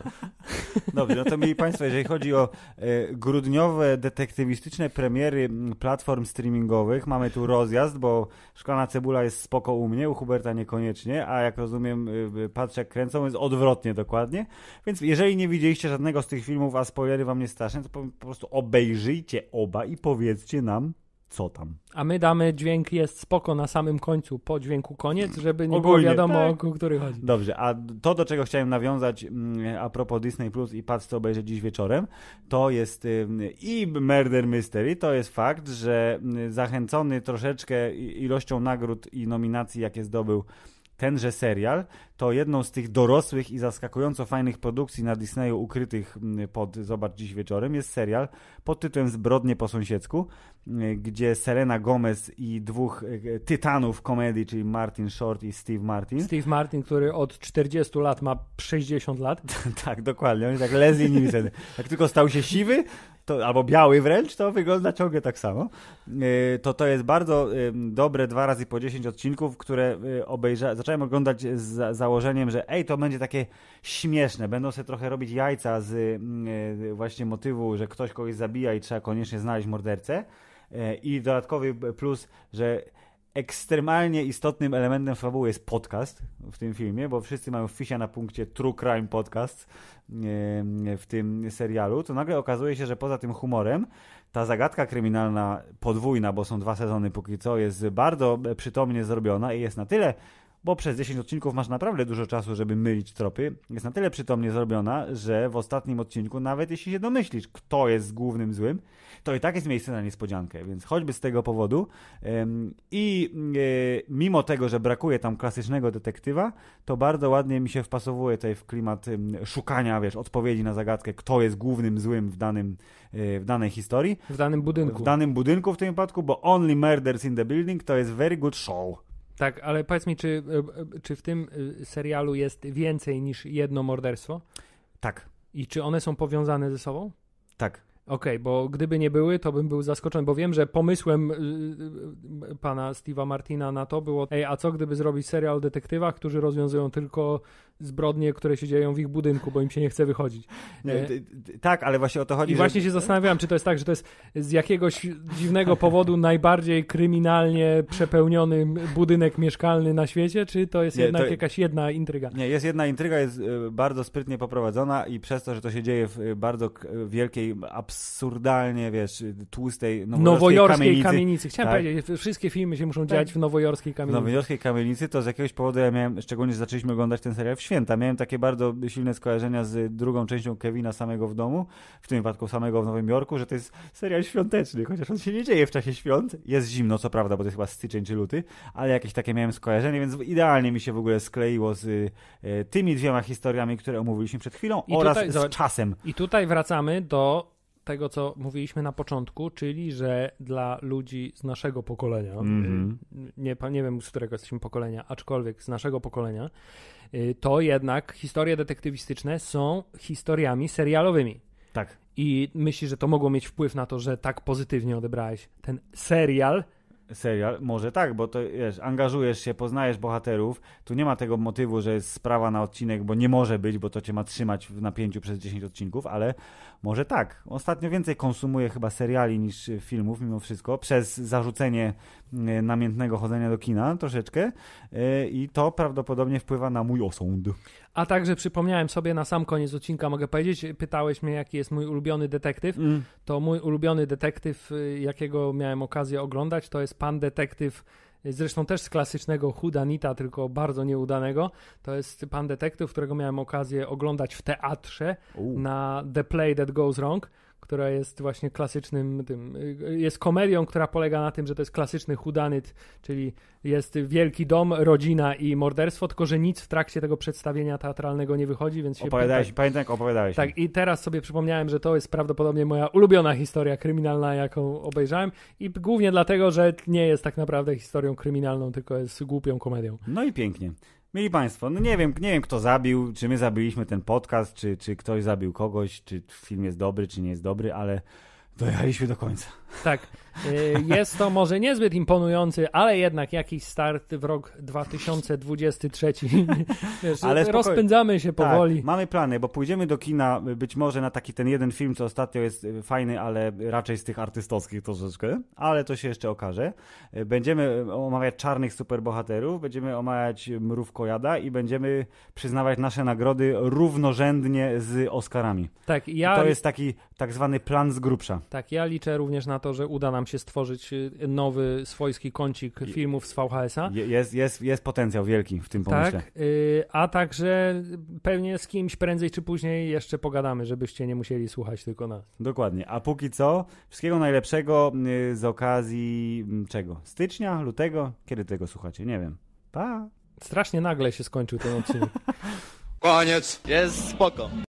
Dobrze, no to mieli Państwo, jeżeli chodzi
o e, grudniowe detektywistyczne premiery platform streamingowych, mamy tu rozjazd, bo Szklana Cebula jest spoko u mnie, u Huberta niekoniecznie, a jak rozumiem y, y Patrz jak kręcą jest odwrotnie dokładnie, więc jeżeli nie widzieliście żadnego z tych filmów, a spoilery Wam nie straszne, to po, po prostu obejrzyjcie oba i powiedzcie nam, co tam.
A my damy dźwięk jest spoko na samym końcu, po dźwięku koniec, żeby nie Ogólnie, było wiadomo, tak. o który chodzi.
Dobrze, a to, do czego chciałem nawiązać mm, a propos Disney Plus i patrz, co dziś wieczorem, to jest y, i Murder Mystery, to jest fakt, że y, zachęcony troszeczkę ilością nagród i nominacji, jakie zdobył tenże serial to jedną z tych dorosłych i zaskakująco fajnych produkcji na Disneyu ukrytych pod Zobacz dziś wieczorem jest serial pod tytułem Zbrodnie po sąsiedzku, gdzie Selena Gomez i dwóch e, tytanów komedii, czyli Martin Short i Steve Martin. Steve Martin, który od 40 lat ma 60 lat. tak, dokładnie. On jest tak Leslie Nielsen. Jak tylko stał się siwy, to, albo biały wręcz, to wygląda ciągle tak samo. E, to to jest bardzo e, dobre dwa razy po 10 odcinków, które e, obejrza... zacząłem oglądać z założeniem, że ej, to będzie takie śmieszne, będą sobie trochę robić jajca z właśnie motywu, że ktoś kogoś zabija i trzeba koniecznie znaleźć mordercę. I dodatkowy plus, że ekstremalnie istotnym elementem fabuły jest podcast w tym filmie, bo wszyscy mają fisia na punkcie True Crime Podcast w tym serialu, to nagle okazuje się, że poza tym humorem ta zagadka kryminalna podwójna, bo są dwa sezony póki co, jest bardzo przytomnie zrobiona i jest na tyle bo przez 10 odcinków masz naprawdę dużo czasu, żeby mylić tropy, jest na tyle przytomnie zrobiona, że w ostatnim odcinku, nawet jeśli się domyślisz, kto jest głównym złym, to i tak jest miejsce na niespodziankę, więc choćby z tego powodu. I e, mimo tego, że brakuje tam klasycznego detektywa, to bardzo ładnie mi się wpasowuje tutaj w klimat szukania, wiesz, odpowiedzi na zagadkę, kto jest głównym złym w, danym, e, w danej historii. W danym budynku. W danym budynku w tym wypadku, bo Only Murders in the Building to jest very good show.
Tak, ale powiedz mi, czy, e, czy w tym serialu jest więcej niż jedno morderstwo? Tak. I czy one są powiązane ze sobą? Tak. Okej, okay, bo gdyby nie były, to bym był zaskoczony, bo wiem, że pomysłem y, y, y, pana Steve'a Martina na to było, ej, a co gdyby zrobić serial o detektywach, którzy rozwiązują tylko zbrodnie, które się dzieją w ich budynku, bo im się nie chce wychodzić. Nie, e, tak, ale właśnie o to chodzi. I że... właśnie się zastanawiałem, czy to jest tak, że to jest z jakiegoś dziwnego powodu najbardziej kryminalnie przepełniony budynek mieszkalny na świecie, czy to jest nie, jednak to... jakaś jedna intryga?
Nie, jest jedna intryga, jest e, bardzo sprytnie poprowadzona i przez to, że to się dzieje w e, bardzo wielkiej, absurdalnie, wiesz, tłustej nowojorskiej kamienicy. kamienicy. Chciałem tak?
powiedzieć, wszystkie filmy się muszą tak. dziać w nowojorskiej kamienicy. W nowojorskiej
kamienicy to z jakiegoś powodu ja miałem, szczególnie zaczęliśmy oglądać ten serial w święta. Miałem takie bardzo silne skojarzenia z drugą częścią Kevina samego w domu, w tym wypadku samego w Nowym Jorku, że to jest serial świąteczny, chociaż on się nie dzieje w czasie świąt. Jest zimno, co prawda, bo to jest chyba styczeń czy luty, ale jakieś takie miałem skojarzenie, więc idealnie mi się w ogóle skleiło z e, tymi dwiema historiami, które omówiliśmy przed chwilą I oraz tutaj, z czasem.
I tutaj wracamy do tego, co mówiliśmy na początku, czyli że dla ludzi z naszego pokolenia, mm -hmm. nie, nie wiem z którego jesteśmy pokolenia, aczkolwiek z naszego pokolenia, Y, to jednak historie detektywistyczne są historiami serialowymi. Tak. I myślisz, że to mogło mieć wpływ na to, że tak pozytywnie odebrałeś ten serial?
Serial? Może tak, bo to wiesz, angażujesz się, poznajesz bohaterów. Tu nie ma tego motywu, że jest sprawa na odcinek, bo nie może być, bo to cię ma trzymać w napięciu przez 10 odcinków, ale może tak. Ostatnio więcej konsumuję chyba seriali niż filmów, mimo wszystko, przez zarzucenie E, namiętnego chodzenia do kina troszeczkę e, i to prawdopodobnie wpływa na mój osąd.
A także przypomniałem sobie na sam koniec odcinka, mogę powiedzieć, pytałeś mnie, jaki jest mój ulubiony detektyw. Mm. To mój ulubiony detektyw, y, jakiego miałem okazję oglądać, to jest pan detektyw y, zresztą też z klasycznego Hudanita, tylko bardzo nieudanego. To jest pan detektyw, którego miałem okazję oglądać w teatrze U. na The Play That Goes Wrong, która jest właśnie klasycznym tym, jest komedią, która polega na tym, że to jest klasyczny hudanyt, czyli jest wielki dom, rodzina i morderstwo, tylko że nic w trakcie tego przedstawienia teatralnego nie wychodzi, więc się opowiadałeś, pyta... pamiętam jak opowiadałeś. Tak, i teraz sobie przypomniałem, że to jest prawdopodobnie moja ulubiona historia kryminalna, jaką obejrzałem i głównie dlatego, że nie jest tak naprawdę historią kryminalną, tylko jest głupią komedią.
No i pięknie.
Mili Państwo, no nie wiem, nie
wiem kto zabił, czy my zabiliśmy ten podcast, czy, czy ktoś zabił kogoś, czy film jest dobry, czy nie jest dobry, ale dojechaliśmy
do końca. Tak. Y, jest to może niezbyt imponujący, ale jednak jakiś start w rok 2023. Wiesz, ale rozpędzamy się tak, powoli. Tak,
mamy plany, bo pójdziemy do kina y, być może na taki ten jeden film, co ostatnio jest y, fajny, ale raczej z tych artystowskich troszeczkę, ale to się jeszcze okaże. Będziemy omawiać czarnych superbohaterów, będziemy omawiać Mrówkojada i będziemy przyznawać nasze nagrody równorzędnie z Oscarami. Tak, ja... I to jest taki tak zwany plan z grubsza.
Tak, ja liczę również na to, że uda nam się stworzyć y, nowy swojski kącik filmów z VHS-a.
Jest, jest, jest potencjał wielki w tym tak, pomyśle.
Tak, a także pewnie z kimś prędzej czy później jeszcze pogadamy, żebyście nie musieli słuchać tylko nas.
Dokładnie, a póki co wszystkiego najlepszego y, z okazji mm, czego? Stycznia, lutego? Kiedy tego słuchacie? Nie wiem.
Pa! Strasznie nagle się skończył ten odcinek.
Koniec, jest spoko.